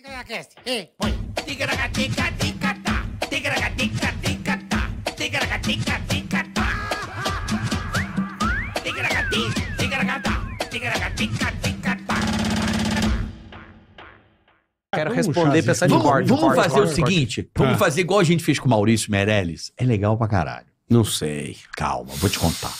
Tigaracast, e põe. Quero Vamos responder fazer- pensando em Vamos, corte, vamos fazer o seguinte, vamos fazer igual a gente fez com o Maurício Meirelles. É legal pra caralho. Não sei. Calma, vou te contar.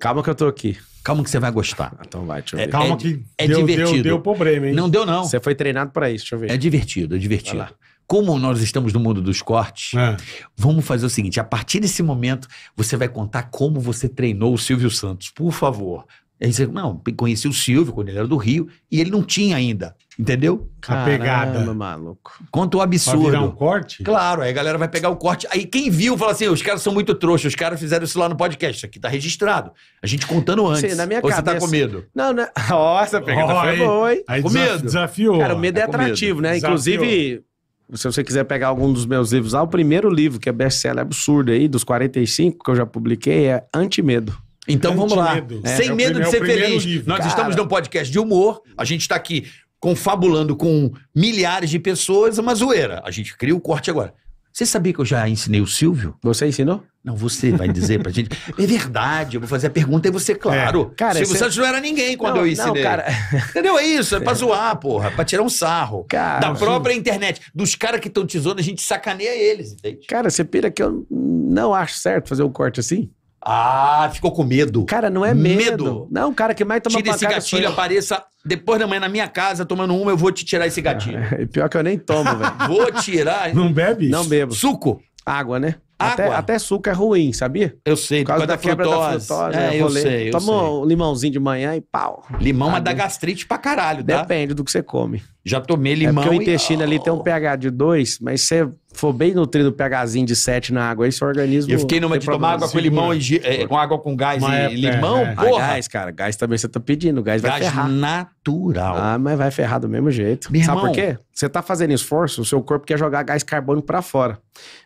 Calma que eu tô aqui. Calma que você vai gostar. Ah, então vai, deixa eu é, ver. É, calma é, que é deu, divertido. Deu, deu problema, hein? Não deu, não. Você foi treinado para isso, deixa eu ver. É divertido, é divertido. Como nós estamos no mundo dos cortes, é. vamos fazer o seguinte: a partir desse momento, você vai contar como você treinou o Silvio Santos. Por favor, é aí você, não, conheci o Silvio quando ele era do Rio e ele não tinha ainda, entendeu? a pegada. maluco. Quanto o absurdo. Vai virar um corte? Claro, aí a galera vai pegar o corte. Aí quem viu fala assim: os caras são muito trouxas, os caras fizeram isso lá no podcast. Isso aqui tá registrado. A gente contando antes. na minha Ou cabeça. Você tá com medo? Não, não. Né? Nossa, pegada oh, foi boa, hein? Aí com medo. Desafiou. Cara, o medo é, é atrativo, né? Desafiou. Inclusive, se você quiser pegar algum dos meus livros lá, ah, o primeiro livro, que é best-seller absurdo aí, dos 45 que eu já publiquei, é Antimedo. Então vamos lá. Medo. É. Sem é, é medo de é ser feliz. Livro. Nós Cara. estamos num podcast de humor, a gente está aqui confabulando com milhares de pessoas, é uma zoeira. A gente cria o corte agora. Você sabia que eu já ensinei o Silvio? Você ensinou? Não, você vai dizer pra gente. É verdade, eu vou fazer a pergunta e você, claro. É. Cara, Silvio Santos não era ninguém quando não, eu ensinei. Não, cara... Entendeu? É isso, é pra zoar, porra, pra tirar um sarro. Cara, da própria internet. Dos caras que estão te zoando, a gente sacaneia eles, entende? Cara, você pira que eu não acho certo fazer um corte assim? Ah, ficou com medo. Cara, não é medo. medo. Não, cara, que mais toma Tira esse gatilho, apareça depois da manhã na minha casa tomando uma, eu vou te tirar esse gatilho. Ah, pior que eu nem tomo, velho. vou tirar. Não bebe? Não bebo. Suco? Água, né? Água. Até, até suco é ruim, sabia? Eu sei, por causa, por causa da, da quebra da frutose. É, né? eu rolê. sei. Eu Toma sei. um limãozinho de manhã e pau. Limão, mas dá gastrite pra caralho, dá? Depende do que você come. Já tomei é limão. É porque o intestino e... ali tem um oh. pH de 2, mas se você for bem nutrido, pHzinho de 7 na água, aí seu organismo. Eu fiquei numa de tomar água segura. com limão e, é, com água com gás mas e é, limão, é, é porra. Ah, gás, cara, gás também você tá pedindo, gás, gás vai ferrar. natural. Ah, mas vai ferrar do mesmo jeito. Meu Sabe irmão, por quê? Você tá fazendo esforço, o seu corpo quer jogar gás carbônico para fora.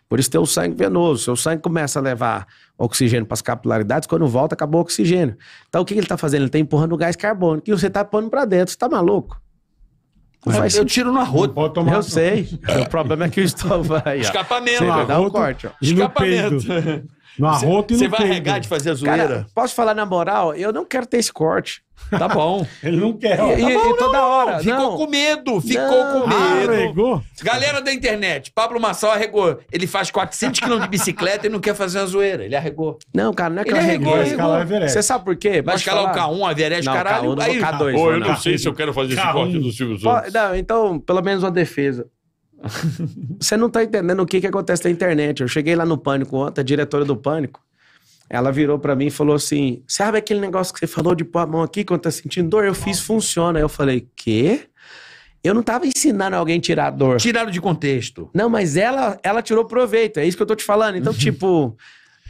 Por isso teu sangue venoso, seu sangue começa a levar oxigênio para as capilaridades, quando volta acabou o oxigênio. Então o que, que ele tá fazendo? Ele tá empurrando o gás carbônico e você tá pondo para dentro, você tá maluco? É, faz... Eu tiro no arroto. Eu sei. o problema é que o estofo vai. Escapamento. Você vai dar um corte, ó. Escapamento. No arroto Você e no vai arregar de fazer a zoeira? Cara, posso falar na moral? Eu não quero ter esse corte. Tá bom. Ele não quer. E, tá bom, e toda não, hora. Ficou não. com medo. Ficou não. com medo. Arregou. Galera da internet, Pablo Massal arregou. Ele faz 400 km de bicicleta e não quer fazer uma zoeira. Ele arregou. Não, cara, não é que ele arregou. arregou. Você sabe por quê? Vai escalar falar? o K1, a Everest, caralho. K1, aí, K2, Pô, eu não sei se eu quero fazer esse corte do Silvio Santos. Não, então, pelo menos uma defesa. Você não tá entendendo o que, que acontece na internet. Eu cheguei lá no Pânico ontem, a diretora do Pânico, ela virou para mim e falou assim: Sabe aquele negócio que você falou de pôr a mão aqui quando tá sentindo dor? Eu fiz, funciona. Eu falei: Quê? Eu não tava ensinando alguém a tirar a dor. Tiraram de contexto. Não, mas ela, ela tirou proveito. É isso que eu tô te falando. Então, uhum. tipo.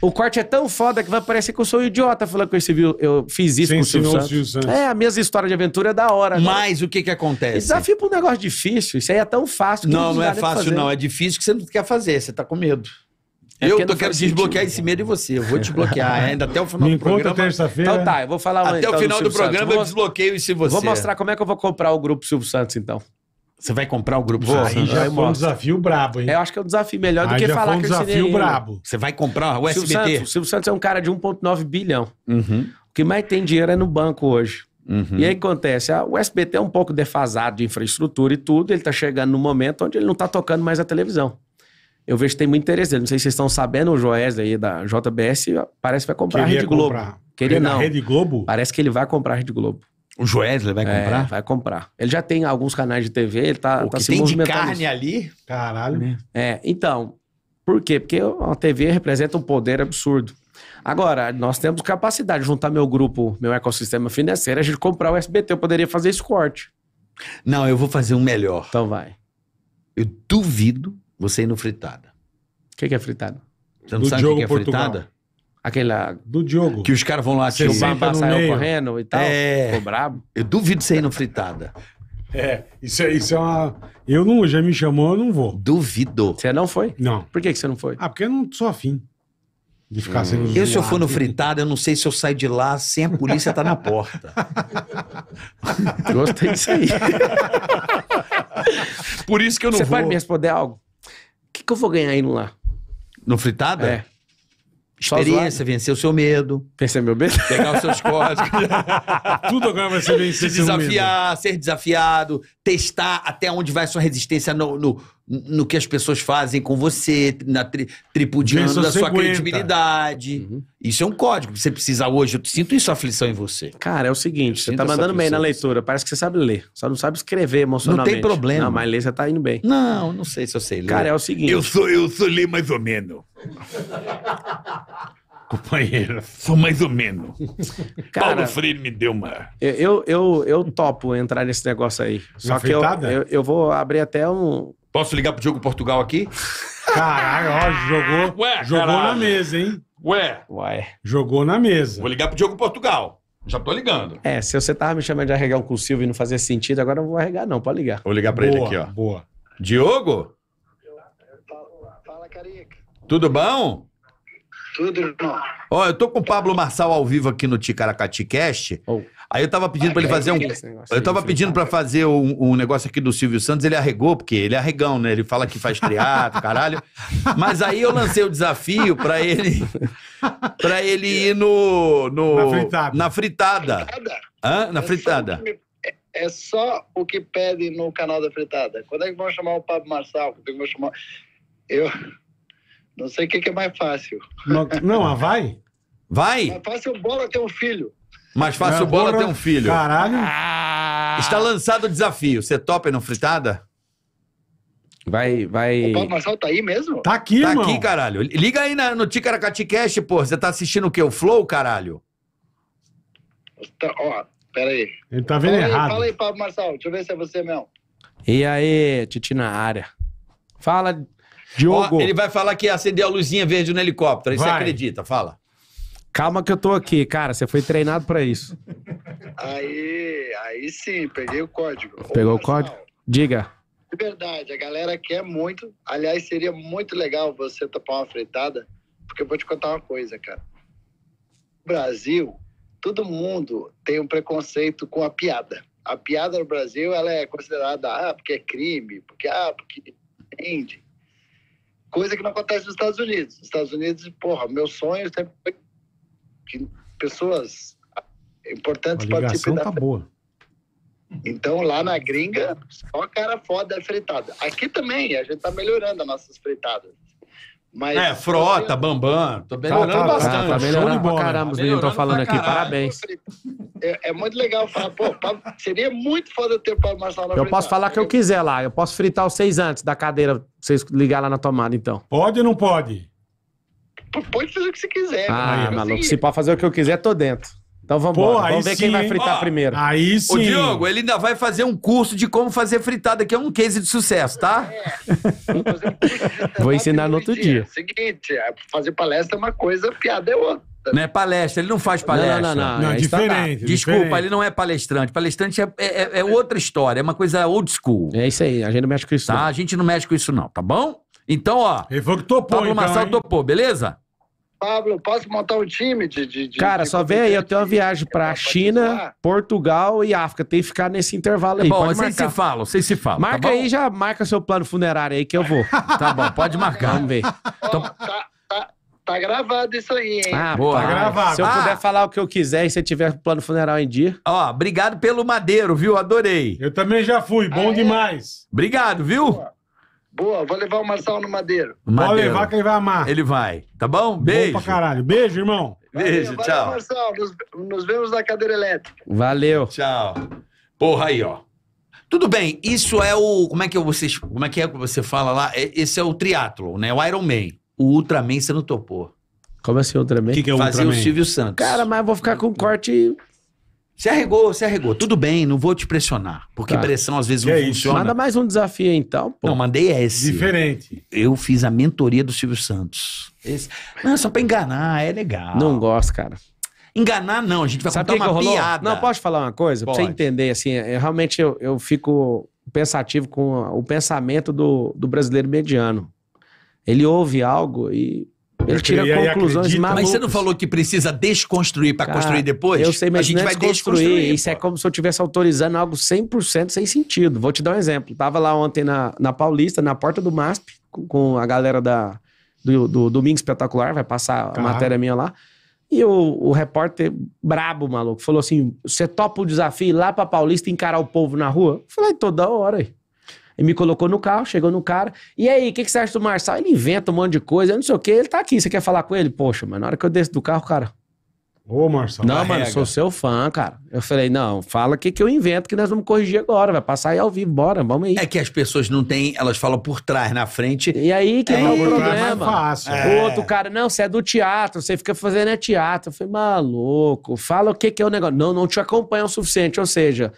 O corte é tão foda que vai parecer que eu sou um idiota falando que eu, recebi, eu fiz isso Sim, com o Silvio Santos. Santos. É, a mesma história de aventura é da hora. Né? Mas né? o que que acontece? Desafio pra um negócio difícil. Isso aí é tão fácil. não, não é fácil não. É difícil que você não quer fazer. Você tá com medo. É eu tô quero desbloquear sentido, esse medo em você. Eu vou desbloquear ainda até o final Me do programa. terça-feira. Então tá, eu vou falar Até então, o final do, do programa Santos. eu desbloqueio isso em você. Vou mostrar como é que eu vou comprar o grupo Silvio Santos, então. Você vai comprar o grupo Vou, Aí já é um desafio brabo, hein? Eu acho que é um desafio melhor do que falar que um que eu desafio brabo. Você vai comprar o Silvio, SBT? Santos, o Silvio Santos é um cara de 1,9 bilhão. Uhum. O que mais tem dinheiro é no banco hoje. Uhum. E aí acontece? Ah, o SBT é um pouco defasado de infraestrutura e tudo, ele tá chegando num momento onde ele não tá tocando mais a televisão. Eu vejo que tem muito interesse Não sei se vocês estão sabendo, o Joés aí da JBS parece que vai comprar a Rede Globo. Queria Queria é não. Rede Globo? Parece que ele vai comprar a Rede Globo. O Joesley vai é, comprar? É, vai comprar. Ele já tem alguns canais de TV, ele tá, o tá se tem movimentando. tem de carne ali? Caralho. Né? É, então, por quê? Porque a TV representa um poder absurdo. Agora, nós temos capacidade de juntar meu grupo, meu ecossistema financeiro, a gente comprar o SBT, eu poderia fazer esse corte. Não, eu vou fazer um melhor. Então vai. Eu duvido você ir no fritada. O que, que é fritada? Você não Do sabe o que, que é Portugal. fritada? Aquela. Do Diogo. Que os caras vão lá se o Bamba saiu correndo e tal. É. Ficou brabo. Eu duvido você ir no fritada. É, isso é, isso é uma. Eu não, já me chamou, eu não vou. Duvido. Você não foi? Não. Por que, que você não foi? Ah, porque eu não sou afim. De ficar hum. sendo. Eu, se eu for no fritada eu não sei se eu saio de lá sem a polícia estar tá na porta. Gostei disso aí. Por isso que eu não você vou. Você pode me responder algo? O que, que eu vou ganhar indo lá? No fritada? É experiência, vencer o seu medo. Vencer meu medo? Pegar os seus códigos. Tudo agora vai ser vencer. Se desafiar, ser desafiado, testar até onde vai sua resistência no, no, no que as pessoas fazem com você, na tri, tripudiando da sua aguenta. credibilidade. Uhum. Isso é um código você precisa hoje. Eu sinto isso aflição em você. Cara, é o seguinte, você tá mandando bem na leitura, parece que você sabe ler, só não sabe escrever emocionalmente. Não tem problema. Não, mas ler você tá indo bem. Não, não sei se eu sei ler. Cara, é o seguinte... Eu sou, eu sou ler mais ou menos. companheiro. Sou mais ou menos. Cara, Paulo Freire me deu uma. Eu, eu, eu, eu topo entrar nesse negócio aí. Só uma que eu, eu, eu, vou abrir até um, Posso ligar pro Diogo Portugal aqui? Caralho, ó, jogou, Ué, jogou caralho. na mesa, hein? Ué, ué, Jogou na mesa. vou ligar pro Diogo Portugal. Já tô ligando. É, se você tava me chamando de arregar um cursivo e não fazia sentido, agora eu não vou arregar, não. Pode ligar. Vou ligar pra ele aqui, ó. Boa. Diogo, Fala, Carica. tudo bom? Tudo, bom. Ó, eu tô com o Pablo Marçal ao vivo aqui no Ticaracati Cast. Oh. Aí eu tava pedindo ah, para ele é fazer um. Eu tava pedindo para fazer um, um, negócio aqui do Silvio Santos, ele arregou, porque ele é arregão, né? Ele fala que faz triato, caralho. Mas aí eu lancei o desafio para ele para ele ir no, no. na fritada. Na fritada. fritada? Hã? Na é fritada. Só é, é só o que pede no canal da fritada. Quando é que vão chamar o Pablo Marçal? Quando é que vão chamar. Eu. Não sei o que, que é mais fácil. Não, não vai? Vai? Mais é fácil bolo ter um filho. Mas é, fácil bola ter um filho. Caralho. Ah! Está lançado o desafio. Você topa no fritada? Vai, vai. O Paulo Marçal tá aí mesmo? Tá aqui, tá Tá aqui, caralho. Liga aí na, no Ticaracati Cash, pô. Você tá assistindo o quê? O Flow, caralho? Tá, ó, pera aí. Ele tá vendo fala errado. Aí, fala aí, Paulo Marçal. Deixa eu ver se é você mesmo. E aí, Titi na área. Fala, Diogo. Ó, ele vai falar que acendeu a luzinha verde no helicóptero. Aí você acredita, fala. Calma que eu tô aqui, cara. Você foi treinado para isso. Aí, aí sim, peguei o código. Pegou Ô, o código? Diga. De verdade, a galera quer muito. Aliás, seria muito legal você topar uma fritada, porque eu vou te contar uma coisa, cara. No Brasil, todo mundo tem um preconceito com a piada. A piada no Brasil, ela é considerada, ah, porque é crime, porque, ah, porque entende. Coisa que não acontece nos Estados Unidos. Nos Estados Unidos, porra, meu sonho sempre foi que pessoas importantes participem da. Tá boa. Então, lá na gringa, só cara foda é fritada. Aqui também, a gente tá melhorando as nossas fritadas. Mas, é, Frota, Bambam, tô tá, melhorando tá, tá, tá bastante. Tá, tá melhorando Show caramba, os tá meninos estão falando aqui, parabéns. É, é, muito legal falar, pô, seria muito foda ter Pablo Marçal na Eu posso falar o que eu quiser lá, eu posso fritar os seis antes da cadeira, vocês ligar lá na tomada, então. Pode ou não pode? pode fazer o que você quiser. Ah, maluco, assim, se pode fazer o que eu quiser, tô dentro. Então vamos Pô, embora. Vamos ver sim, quem vai fritar primeiro. Aí sim. O Diogo, ele ainda vai fazer um curso de como fazer fritada, que é um case de sucesso, tá? É. Vou, ensinar no outro dia. dia. Seguinte, é, fazer palestra é uma coisa, piada é outra. Não é palestra, ele não faz palestra. Não, não, não. não, é diferente. Desculpa, ele não é palestrante. Palestrante é, é, é, outra história, é uma coisa old school. É isso aí, a gente não mexe com isso. Tá, não. a gente não mexe com isso, não, tá bom? Então, ó. Ele foi que topou, Pablo então, Marçal topou, beleza? Pablo, posso montar um time de. de, de Cara, de só vem aí, eu tenho uma viagem pra China, Portugal e África. Tem que ficar nesse intervalo aí. Bom, vocês se falam, vocês se falam. Tá marca tá aí, já marca seu plano funerário aí que eu vou. tá bom, pode marcar. Vamos ver. Então- tá, tá, tá, gravado isso aí, hein? Ah, Boa, tá. tá gravado. Se eu ah. puder falar o que eu quiser e você tiver plano funeral em dia. Ó, obrigado pelo Madeiro, viu? Adorei. Eu também já fui, bom ah, é? demais. Obrigado, viu? Boa. Boa, vou levar o Marçal no Madeiro. Madeiro. Vou levar que ele vai amar. Ele vai, tá bom? Beijo. Bom pra caralho. Beijo, irmão. Beijo, Valeu, tchau. Valeu, Marçal. Nos, nos vemos na cadeira elétrica. Valeu. Tchau. Porra aí, ó. Tudo bem, isso é o. Como é que você? Como é que é que você fala lá? É, esse é o triatlo, né? O Iron Man. O Ultraman você não topou. Como assim, Ultraman? O que, que é o Fazia Ultraman? o Silvio Santos. Cara, mas eu vou ficar com um corte você arregou, você arregou. Tudo bem, não vou te pressionar. Porque tá. pressão às vezes que não é funciona. Manda mais um desafio então, pô. Não, mandei esse. Diferente. Eu fiz a mentoria do Silvio Santos. Esse. Não, só pra enganar, é legal. Não gosto, cara. Enganar não, a gente vai Sabe contar que uma que piada. Não, posso falar uma coisa? Pode. Pra você entender, assim, eu, é, é, realmente eu, eu fico pensativo com o pensamento do, do brasileiro mediano. Ele ouve algo e ele tira conclusões malucas. Mas você não falou que precisa desconstruir para construir depois? Eu sei, mas a gente é vai desconstruir. Isso é pô. é como se eu estivesse autorizando algo 100% sem sentido. Vou te dar um exemplo. Tava lá ontem na, na Paulista, na porta do MASP, com, com a galera da, do, do Domingo Espetacular, vai passar a matéria minha lá. E o, o, repórter brabo, maluco, falou assim: você topa o desafio ir lá para Paulista encarar o povo na rua? Eu falei, toda hora. Aí. Ele me colocou no carro, chegou no cara. E aí, o que, que você acha do Marçal? Ele inventa um monte de coisa, eu não sei o que, ele tá aqui. Você quer falar com ele? Poxa, mas na hora que eu desço do carro, cara. Ô, Marçal. Não, mano, rega. sou seu fã, cara. Eu falei, não, fala o que, que eu invento, que nós vamos corrigir agora. Vai passar aí ao vivo, bora, vamos aí. É que as pessoas não têm, elas falam por trás, na frente. E aí que é, o problema. É fácil. É. O outro cara, não, você é do teatro, você fica fazendo é teatro. Eu falei, maluco, fala o que, que é o negócio. Não, não te acompanha o suficiente. Ou seja,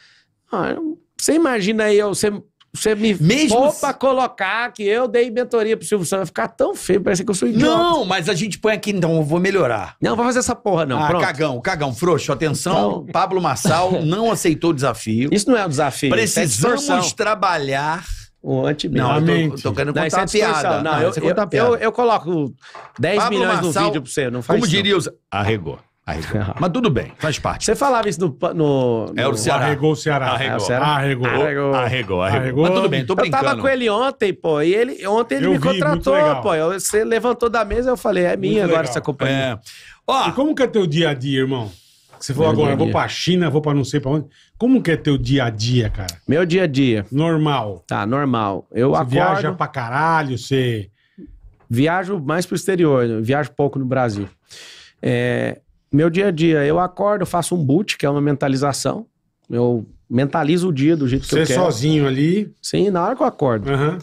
ah, você imagina aí, você você me Mesmo se... colocar que eu dei mentoria pro Silvio Santos. Vai ficar tão feio, parece que eu sou idiota. Não, mas a gente põe aqui, então, eu vou melhorar. Não, vai fazer essa porra, não. Ah, Pronto. cagão, cagão, frouxo. Atenção, então... Pablo Massal não aceitou o desafio. Isso não é um desafio. É Precisamos é trabalhar. O antibiótico. Não, eu tô, tô querendo contar não, é piada. Não, não é eu, eu, piada. Eu, eu, coloco 10 Pablo milhões Marçal, no vídeo pra você, não faz Como diria os... Arregou. Arregou. Mas tudo bem, faz parte. Você falava isso no. no, no... É o Ceará. Arregou o Ceará. Arregou. É o Ceará. Arregou. Arregou. Arregou. Arregou. Mas tudo bem, tô brincando. Eu tava com ele ontem, pô. E ele, ontem ele eu me vi, contratou, pô. Você levantou da mesa e eu falei, é minha muito agora legal. essa companhia. É. Ó, e como que é teu dia a dia, irmão? Você falou agora, agora, vou pra China, vou pra não sei pra onde. Como que é teu dia a dia, cara? Meu dia a dia. Normal. Tá, normal. Eu você acordo... viaja pra caralho, você... Viajo mais pro exterior, viajo pouco no Brasil. É, meu dia a dia, eu acordo, faço um boot, que é uma mentalização. Eu mentalizo o dia do jeito Você que eu quero. Você sozinho ali? Sim, na hora que eu acordo. Uhum.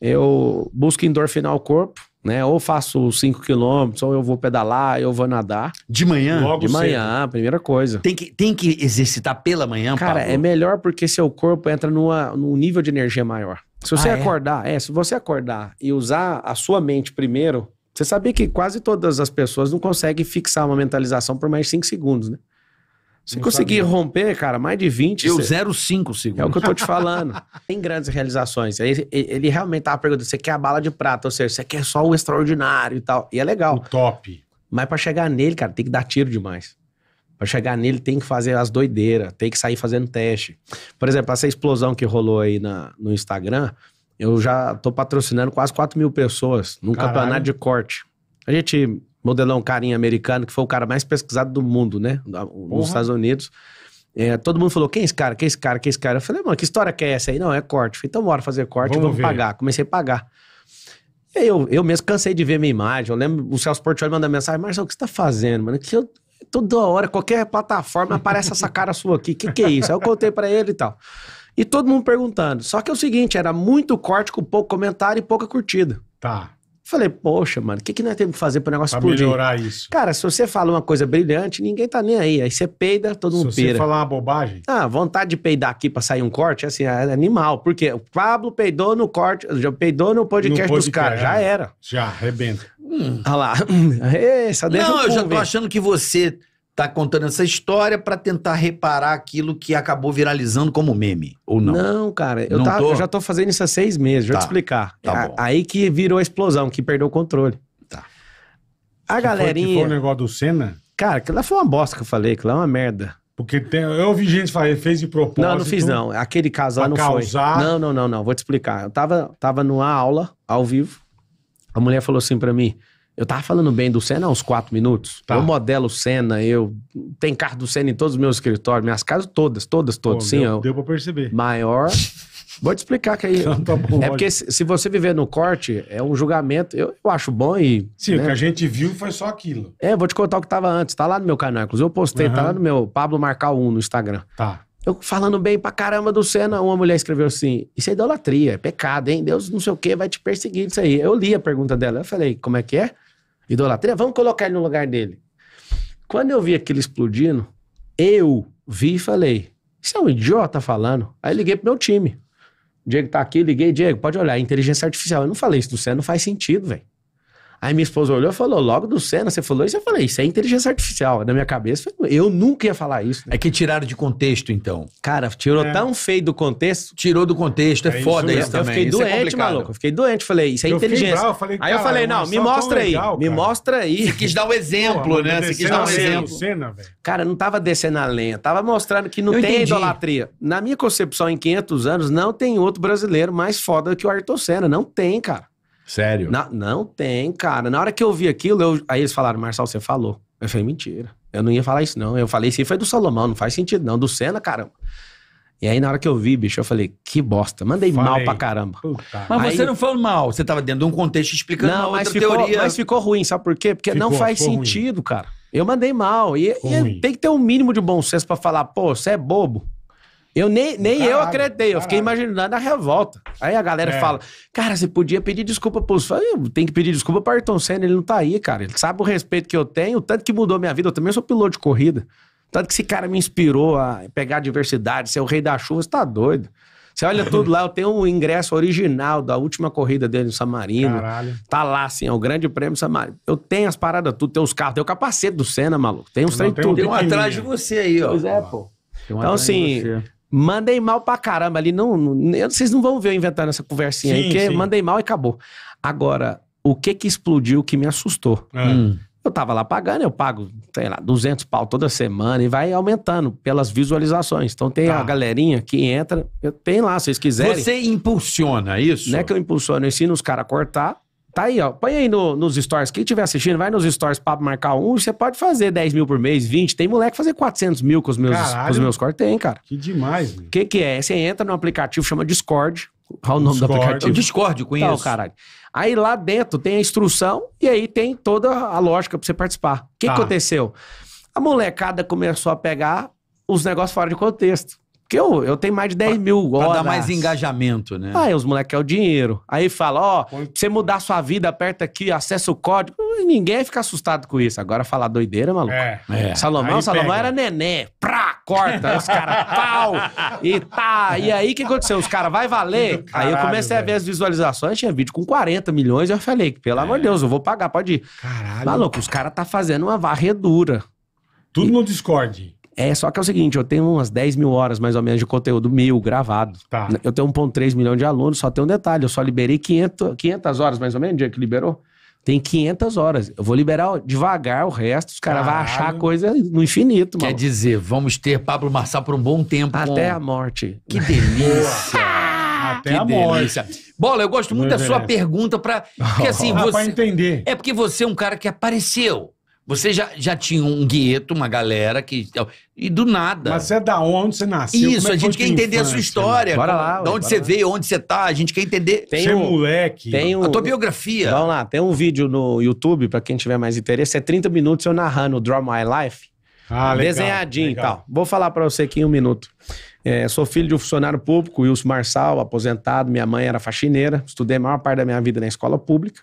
Eu busco endorfinar o corpo, né? Ou faço 5 quilômetros, ou eu vou pedalar, eu vou nadar. De manhã? Logo de manhã, cedo. primeira coisa. Tem que, tem que exercitar pela manhã, Cara, é melhor porque seu corpo entra numa, num nível de energia maior. Se você ah, é? acordar, é, se você acordar e usar a sua mente primeiro, você sabia que quase todas as pessoas não conseguem fixar uma mentalização por mais de 5 segundos, né? Se conseguir sabia. romper, cara, mais de 20. Eu, 0,5 segundos. É o que eu tô te falando. Tem grandes realizações. Ele, ele realmente tava perguntando: você quer a bala de prata, ou seja, você quer só o extraordinário e tal. E é legal. O top. Mas para chegar nele, cara, tem que dar tiro demais. Para chegar nele, tem que fazer as doideiras, tem que sair fazendo teste. Por exemplo, essa explosão que rolou aí na, no Instagram, eu já tô patrocinando quase 4 mil pessoas num Caralho. campeonato de corte. A gente modelou um carinha americano que foi o cara mais pesquisado do mundo, né? Nos Porra. Estados Unidos. É, todo mundo falou: quem é esse cara? Quem é esse cara? Quem é esse cara? Eu falei, mano, que história que é essa aí? Não, é corte. falei, então bora fazer corte, vamos, vamos pagar. Comecei a pagar. E aí eu, eu mesmo cansei de ver minha imagem. Eu lembro o Celso Portioli mandando mensagem: Marcelo, o que você tá fazendo, mano? Que eu, toda hora, qualquer plataforma aparece essa cara sua aqui. O que, que é isso? Aí eu contei para ele e tal. E todo mundo perguntando. Só que é o seguinte, era muito corte com pouco comentário e pouca curtida. Tá. Falei, poxa, mano, o que, que nós temos que fazer para o negócio pra explodir? melhorar isso. Cara, se você fala uma coisa brilhante, ninguém tá nem aí. Aí você peida, todo se mundo Se você falar uma bobagem... Ah, vontade de peidar aqui para sair um corte, é assim, é animal. Porque o Pablo peidou no corte, já peidou no podcast, no podcast dos caras. Já é. era. Já, arrebenta. Hum. Olha lá. Essa deixa Não, eu já tô achando que você tá contando essa história para tentar reparar aquilo que acabou viralizando como meme, ou não? Não, cara, eu, não tava, tá, tô? eu já tô fazendo isso há seis meses, deixa tá. eu te tá. explicar. Tá é, aí que virou a explosão, que perdeu o controle. Tá. A que galerinha... Foi, que foi o negócio do Senna? Cara, aquilo lá foi uma bosta que eu falei, aquilo lá é uma merda. Porque tem, eu ouvi gente falar, ele fez de propósito. Não, não fiz não. Aquele caso lá não causar... foi. Não, não, não, não. Vou te explicar. Eu tava, tava numa aula, ao vivo. A mulher falou assim para mim: eu tava falando bem do Senna há uns quatro minutos. Tá. Eu modelo Senna, eu. Tem carro do Senna em todos os meus escritórios, minhas casas todas, todas, todas. Pô, Sim, deu, eu... deu pra perceber. Maior. Vou te explicar que aí. Não, tá bom, é porque se, se, você viver no corte, é um julgamento. Eu, eu acho bom e. Sim, né? o que a gente viu foi só aquilo. É, vou te contar o que tava antes. Tá lá no meu canal, inclusive eu postei, uhum. tá lá no meu Pablo Marcal 1 no Instagram. Tá. Eu falando bem pra caramba do Senna, uma mulher escreveu assim: Isso é idolatria, é pecado, hein? Deus não sei o que vai te perseguir, isso aí. Eu li a pergunta dela, eu falei: Como é que é? Idolatria, vamos colocar ele no lugar dele. Quando eu vi aquilo explodindo, eu vi e falei: Isso é um idiota falando. Aí liguei pro meu time. O Diego tá aqui, liguei, Diego, pode olhar, é inteligência artificial. Eu não falei isso do céu, não faz sentido, velho. Aí minha esposa olhou e falou: logo do Senna, você falou isso? Eu falei: isso é inteligência artificial. Na minha cabeça, eu nunca ia falar isso. Né? É que tiraram de contexto, então. Cara, tirou é. tão feio do contexto. Tirou do contexto, é, é foda isso, isso também. Eu fiquei isso é doente, é maluco. Eu fiquei doente, falei: isso é eu inteligência. falei, aí eu falei: não, me mostra aí. Legal, me mostra aí. Você quis dar um exemplo, Pô, né? Você quis dar um exemplo. Senna, cara, não tava descendo a lenha, tava mostrando que não eu tem entendi. idolatria. Na minha concepção, em 500 anos, não tem outro brasileiro mais foda que o Ayrton Senna. Não tem, cara. Sério? Na, não tem, cara. Na hora que eu vi aquilo, eu, aí eles falaram, Marcel, você falou. Eu falei, mentira. Eu não ia falar isso, não. Eu falei, isso foi do Salomão, não faz sentido, não. Do Senna, caramba. E aí, na hora que eu vi, bicho, eu falei, que bosta. Mandei mal pra caramba. Puta. Mas aí, você não falou mal. Você tava dentro de um contexto explicando não, outra mas ficou, teoria. Mas ficou ruim, sabe por quê? Porque ficou, não faz sentido, ruim. cara. Eu mandei mal. E, e, tem que ter um mínimo de bom senso para falar, pô, você é bobo. Eu nem, nem caralho, eu acreditei, eu fiquei imaginando a revolta. Aí a galera é. fala: Cara, você podia pedir desculpa pros fãs. Eu tenho que pedir desculpa para Ayrton Senna, ele não tá aí, cara. Ele sabe o respeito que eu tenho, o tanto que mudou minha vida. Eu também sou piloto de corrida. Tanto que esse cara me inspirou a pegar a diversidade, ser o rei da chuva, você tá doido. Você olha tudo lá, eu tenho o um ingresso original da última corrida dele no Marino. Caralho. Tá lá, assim, é o grande prêmio Marino. Eu tenho as paradas tudo, tenho os carros, tenho o capacete do Senna, maluco. Tenho trem tudo. Tem um atrás de você aí, ó. Pois é, pô. Então, assim, Mandei mal pra caramba ali. Não, não, vocês não vão ver eu inventando essa conversinha sim, aí, porque sim. mandei mal e acabou. Agora, o que que explodiu que me assustou? É. Hum. Eu tava lá pagando, eu pago, sei lá, 200 pau toda semana e vai aumentando pelas visualizações. Então tem tá. a galerinha que entra, eu tenho lá, se vocês quiserem. Você impulsiona isso? Não é que eu impulsiono, eu ensino os caras a cortar, Tá aí, ó. Põe aí no, nos stories. Quem estiver assistindo, vai nos stories para marcar um. Você pode fazer 10 mil por mês, 20. Tem moleque fazer 400 mil com os meus, Caralho, com os meus cortes. Tem, cara. Que demais, O que, que é? Você entra no aplicativo, chama Discord. Qual o nome Discord. do aplicativo? Discord, conheço. Então, caralho. Aí lá dentro tem a instrução e aí tem toda a lógica para você participar. O que, tá. que aconteceu? A molecada começou a pegar os negócios fora de contexto. Porque eu, eu tenho mais de 10 pra, mil horas. Pra dar mais engajamento, né? Aí ah, os moleques querem é o dinheiro. Aí fala, ó, oh, pra você mudar sua vida, aperta aqui, acessa o código. Ninguém fica assustado com isso. Agora falar doideira, maluco. É, é. Salomão, aí Salomão pega. era nené. Prá, corta. Aí os caras, pau. E tá. E aí, o que aconteceu? Os caras, vai valer. Caralho, aí eu comecei velho. a ver as visualizações. Tinha vídeo com 40 milhões. Eu falei, pelo é. amor de Deus, eu vou pagar, pode ir. Caralho. Maluco, os caras tá fazendo uma varredura. Tudo e... no Discord. É, só que é o seguinte, eu tenho umas 10 mil horas mais ou menos de conteúdo meu gravado. Tá. Eu tenho 1.3 milhão de alunos, só tem um detalhe, eu só liberei 500, 500 horas mais ou menos, o dia que liberou. Tem 500 horas. Eu vou liberar devagar o resto, os caras vão achar coisa no infinito, mano. Quer dizer, vamos ter Pablo Marçal por um bom tempo. Até com... a morte. Que delícia! Ah, Até que a delícia. morte. Bola, eu gosto muito da sua pergunta para porque assim, ah, você... pra entender. É porque você é um cara que apareceu. Você já, já tinha um gueto, uma galera que. E do nada. Mas você é da onde você nasceu? É Isso, é a gente quer entender infância, a sua história. Né? Bora lá. de onde você lá. veio, onde você tá, a gente quer entender. Tem você é um, moleque. Tem um, a tua biografia. Vamos lá, tem um vídeo no YouTube, para quem tiver mais interesse, é 30 minutos eu narrando Draw My Life. Ah, legal, desenhadinho legal. e tal. Vou falar para você aqui em um minuto. É, sou filho de um funcionário público, Wilson Marçal, aposentado. Minha mãe era faxineira. Estudei a maior parte da minha vida na escola pública.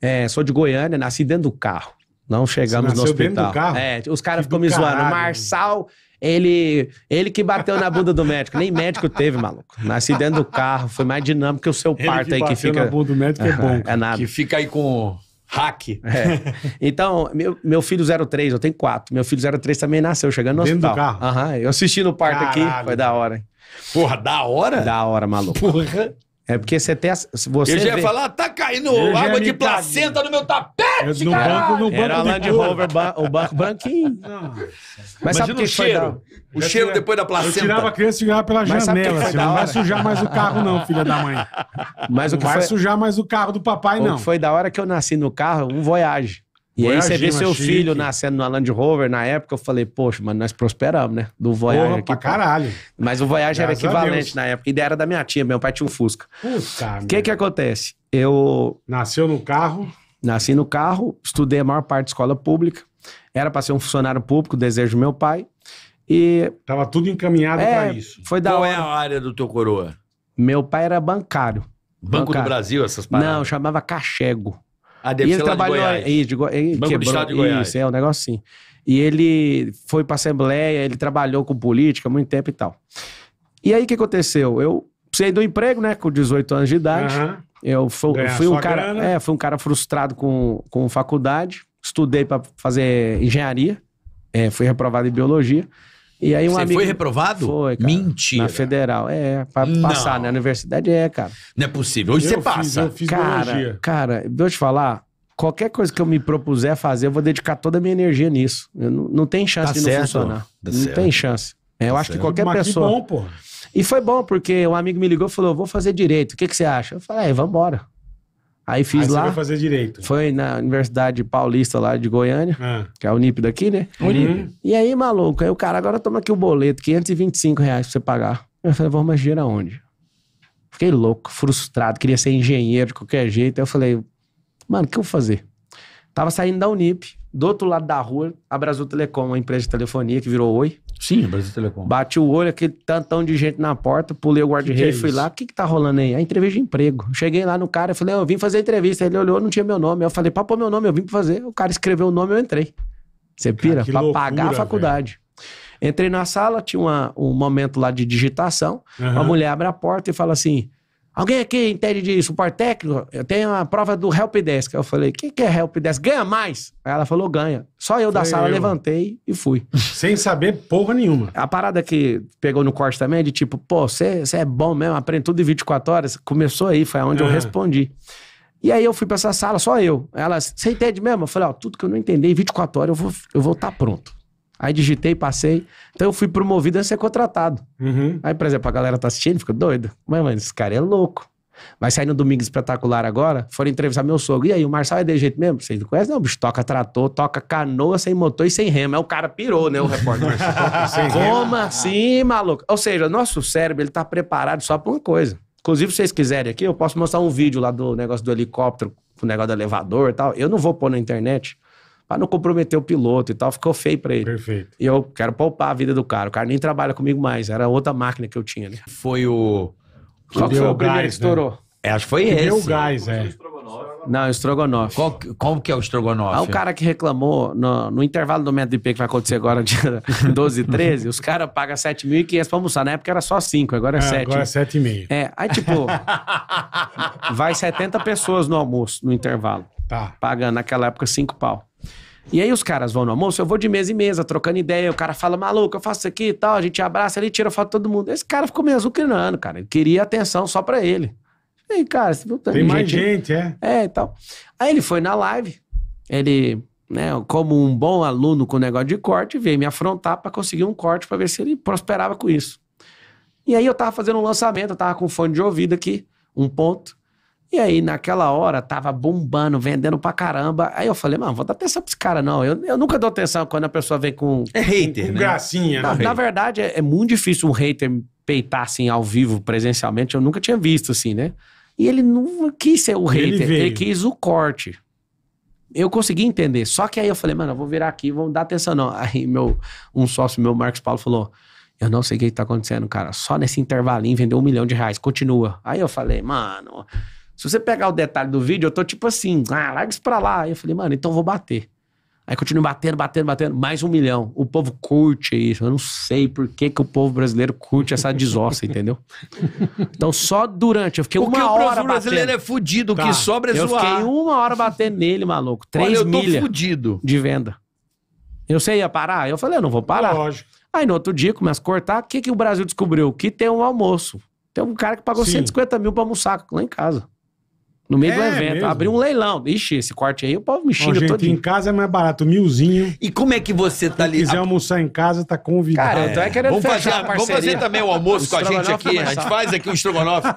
É, sou de Goiânia, nasci dentro do carro. Não chegamos no hospital. Do carro? É, os caras ficam me zoando. Caralho. Marçal, ele, ele que bateu na bunda do médico. Nem médico teve, maluco. Nasci dentro do carro, foi mais dinâmico que o seu parto aí que fica. na bunda do médico é bom. É, nada. Que fica aí com hack. É. Então, meu, meu filho 03, eu tenho quatro. Meu filho 03 também nasceu chegando no dentro hospital. Dentro do carro? Aham, uhum, eu assisti no parto Caralho. aqui, foi da hora. Hein? Porra, da hora? Da hora, maluco. Porra. É porque você até. Você eu já ia vê... falar, tá caindo eu água de placenta caguei. no meu tapete, no é cara. Banco, no banco Era a Land Rover, ba o banco branquinho. Não. Mas Imagina sabe o que cheiro? O cheiro tira... depois da placenta. Eu tirava a criança e jogava pela Mas janela. Assim, não vai sujar mais o carro, não, filha da mãe. Mas não o que vai foi... sujar mais o carro do papai, o não. foi da hora é que eu nasci no carro, um Voyage. E aí você vê é seu chique. filho nascendo no Land Rover, na época eu falei, poxa, mas nós prosperamos, né? Do Voyage. Porra, aqui, pra caralho. Mas o Voyage Graças era equivalente na época. e era da minha tia, meu pai tinha um Fusca. Puta, O que que acontece? Eu... Nasceu no carro? Nasci no carro, estudei a maior parte de escola pública. Era para ser um funcionário público, desejo do meu pai. E... Tava tudo encaminhado é, para isso. Foi da Qual é hora. é a área do teu coroa? Meu pai era bancário. Banco bancário. do Brasil, essas paradas? Não, chamava Cachego. Ah, deve e ele trabalhou aí, de, ele Banco quebrou, Estado de Goiás. Isso, é um negócio assim. E ele foi para Assembleia, ele trabalhou com política muito tempo e tal. E aí o que aconteceu? Eu saí do emprego, né, com 18 anos de idade. Uhum. Eu fui, fui um cara, é, fui um cara frustrado com, com faculdade. Estudei para fazer engenharia, é, fui reprovado em biologia. E aí um Você amigo... foi reprovado? Foi, cara. Mentira. Na federal. É, pra não. passar na né? universidade é, cara. Não é possível. Hoje eu você fiz, passa. Eu fiz cara, biologia. cara, deixa eu te falar. Qualquer coisa que eu me propuser fazer, eu vou dedicar toda a minha energia nisso. Eu não, não tem chance tá de certo. não funcionar. Tá não certo. tem chance. É, eu tá acho certo. que qualquer Mas pessoa. Que bom, pô. E foi bom, porque um amigo me ligou e falou: vou fazer direito. O que, que você acha? Eu falei, é, vamos embora. Aí fiz Aí lá. Você fazer direito. Foi na Universidade Paulista lá de Goiânia, ah. que é a Unip daqui, né? Uhum. E aí, maluco, aí o cara agora toma aqui o boleto, 525 reais pra você pagar. Eu falei, vou, mas dinheiro aonde? Fiquei louco, frustrado, queria ser engenheiro de qualquer jeito. Aí eu falei, mano, o que eu vou fazer? Tava saindo da Unip, do outro lado da rua, a Brasil Telecom, uma empresa de telefonia que virou Oi. Sim, Brasil Telecom. Bati o olho, aquele tantão de gente na porta, pulei o guarda-rei, é fui lá. O que que tá rolando aí? A entrevista de emprego. Cheguei lá no cara, falei, eu vim fazer entrevista. Ele olhou, não tinha meu nome. Eu falei, pra pôr é meu nome, eu vim fazer. O cara escreveu o nome, eu entrei. Você pira? Cara, pra loucura, pagar a faculdade. Véio. Entrei na sala, tinha uma, um momento lá de digitação. Uhum. A mulher abre a porta e fala assim: Alguém aqui entende de suporte técnico? Eu tenho a prova do helpdesk. Eu falei, quem que é helpdesk? Ganha mais? Aí ela falou, ganha. Só eu da sala eu. levantei e fui. Sem saber porra nenhuma. A parada que pegou no corte também é de tipo, pô, você é bom mesmo, aprende tudo em 24 horas. Começou aí, foi onde é. eu respondi. E aí eu fui pra essa sala, só eu. Ela, você entende mesmo? Eu falei, ó, tudo que eu não entendi, em 24 horas eu vou estar eu vou tá pronto. Aí digitei, passei. Então eu fui promovido a ser contratado. Uhum. Aí, por exemplo, a galera tá assistindo, fica doido. Mas, mano, esse cara é louco. Vai sair no Domingo Espetacular agora. Foram entrevistar meu sogro. E aí, o Marcel é de jeito mesmo? Vocês não conhecem, não? Bicho, toca trator, toca canoa, sem motor e sem remo. é o cara pirou, né? O repórter. Como assim, maluco? Ou seja, nosso cérebro, ele tá preparado só pra uma coisa. Inclusive, se vocês quiserem aqui, eu posso mostrar um vídeo lá do negócio do helicóptero, o negócio do elevador e tal. Eu não vou pôr na internet, para não comprometer o piloto e tal, ficou feio para ele. Perfeito. E eu quero poupar a vida do cara. O cara nem trabalha comigo mais, era outra máquina que eu tinha, ali. Né? Foi o. Qual que foi o, o primeiro gás, que estourou? Né? É, acho que foi que esse. Deu o gás, é. Não, o estrogonofe. Qual, como que é o estrogonofe? Ah, o cara que reclamou no, no intervalo do método IP que vai acontecer agora, dia 12 e 13, os caras pagam 7.500 pra almoçar. Na época era só 5, agora é ah, 7. Agora é 7,5. É, aí tipo, vai 70 pessoas no almoço, no intervalo. Tá. Pagando naquela época 5 pau. E aí os caras vão no almoço, eu vou de mesa em mesa, trocando ideia, o cara fala, maluco, eu faço isso aqui e tal, a gente abraça ali, tira foto de todo mundo. Esse cara ficou meio azucrinando, cara. Ele queria atenção só pra ele. E aí, cara, você tem mais né? gente, é? É, e então. tal. Aí ele foi na live, ele, né, como um bom aluno com negócio de corte, veio me afrontar para conseguir um corte para ver se ele prosperava com isso. E aí eu tava fazendo um lançamento, eu tava com fone de ouvido aqui, um ponto. E aí, naquela hora, tava bombando, vendendo pra caramba. Aí eu falei, mano, vou dar atenção pros esse cara, não. Eu, eu nunca dou atenção quando a pessoa vem com. É hater, com, né? gracinha, na, né? Na verdade, é, é, muito difícil um hater peitar assim ao vivo, presencialmente. Eu nunca tinha visto, assim, né? E ele não quis ser o hater, ele, ele quis o corte. Eu consegui entender. Só que aí eu falei, mano, eu vou virar aqui, vamos dar atenção, não. Aí meu, um sócio meu, Marcos Paulo, falou. Eu não sei o que, que tá acontecendo, cara. Só nesse intervalinho vendeu um milhão de reais. Continua. Aí eu falei, mano, se você pegar o detalhe do vídeo, eu tô tipo assim, ah, larga isso pra lá. Aí eu falei, mano, então vou bater. Aí continuo batendo, batendo, batendo, mais um milhão. O povo curte isso. Eu não sei por que, que o povo brasileiro curte essa desossa, entendeu? Então só durante. Eu fiquei Porque uma hora batendo. O brasileiro é fudido, o tá. que sobra é Eu fiquei uma hora batendo nele, maluco. Três Olha, milha de venda. Eu sei, ia parar? Eu falei, eu não vou parar. Lógico. Aí no outro dia, começa a cortar. O que, que o Brasil descobriu? Que tem um almoço. Tem um cara que pagou Sim. 150 mil pra almoçar lá em casa. No meio é do evento. Mesmo? Abriu um leilão. Ixi, esse corte aí, o povo me xinga Ó, todo em casa é mais barato, milzinho. E como é que você tá ali? Se quiser almoçar em casa, tá convidado. Cara, eu tô é querendo vamos fazer, vamos fazer também o almoço o com a gente aqui. A gente faz aqui um estrogonofe.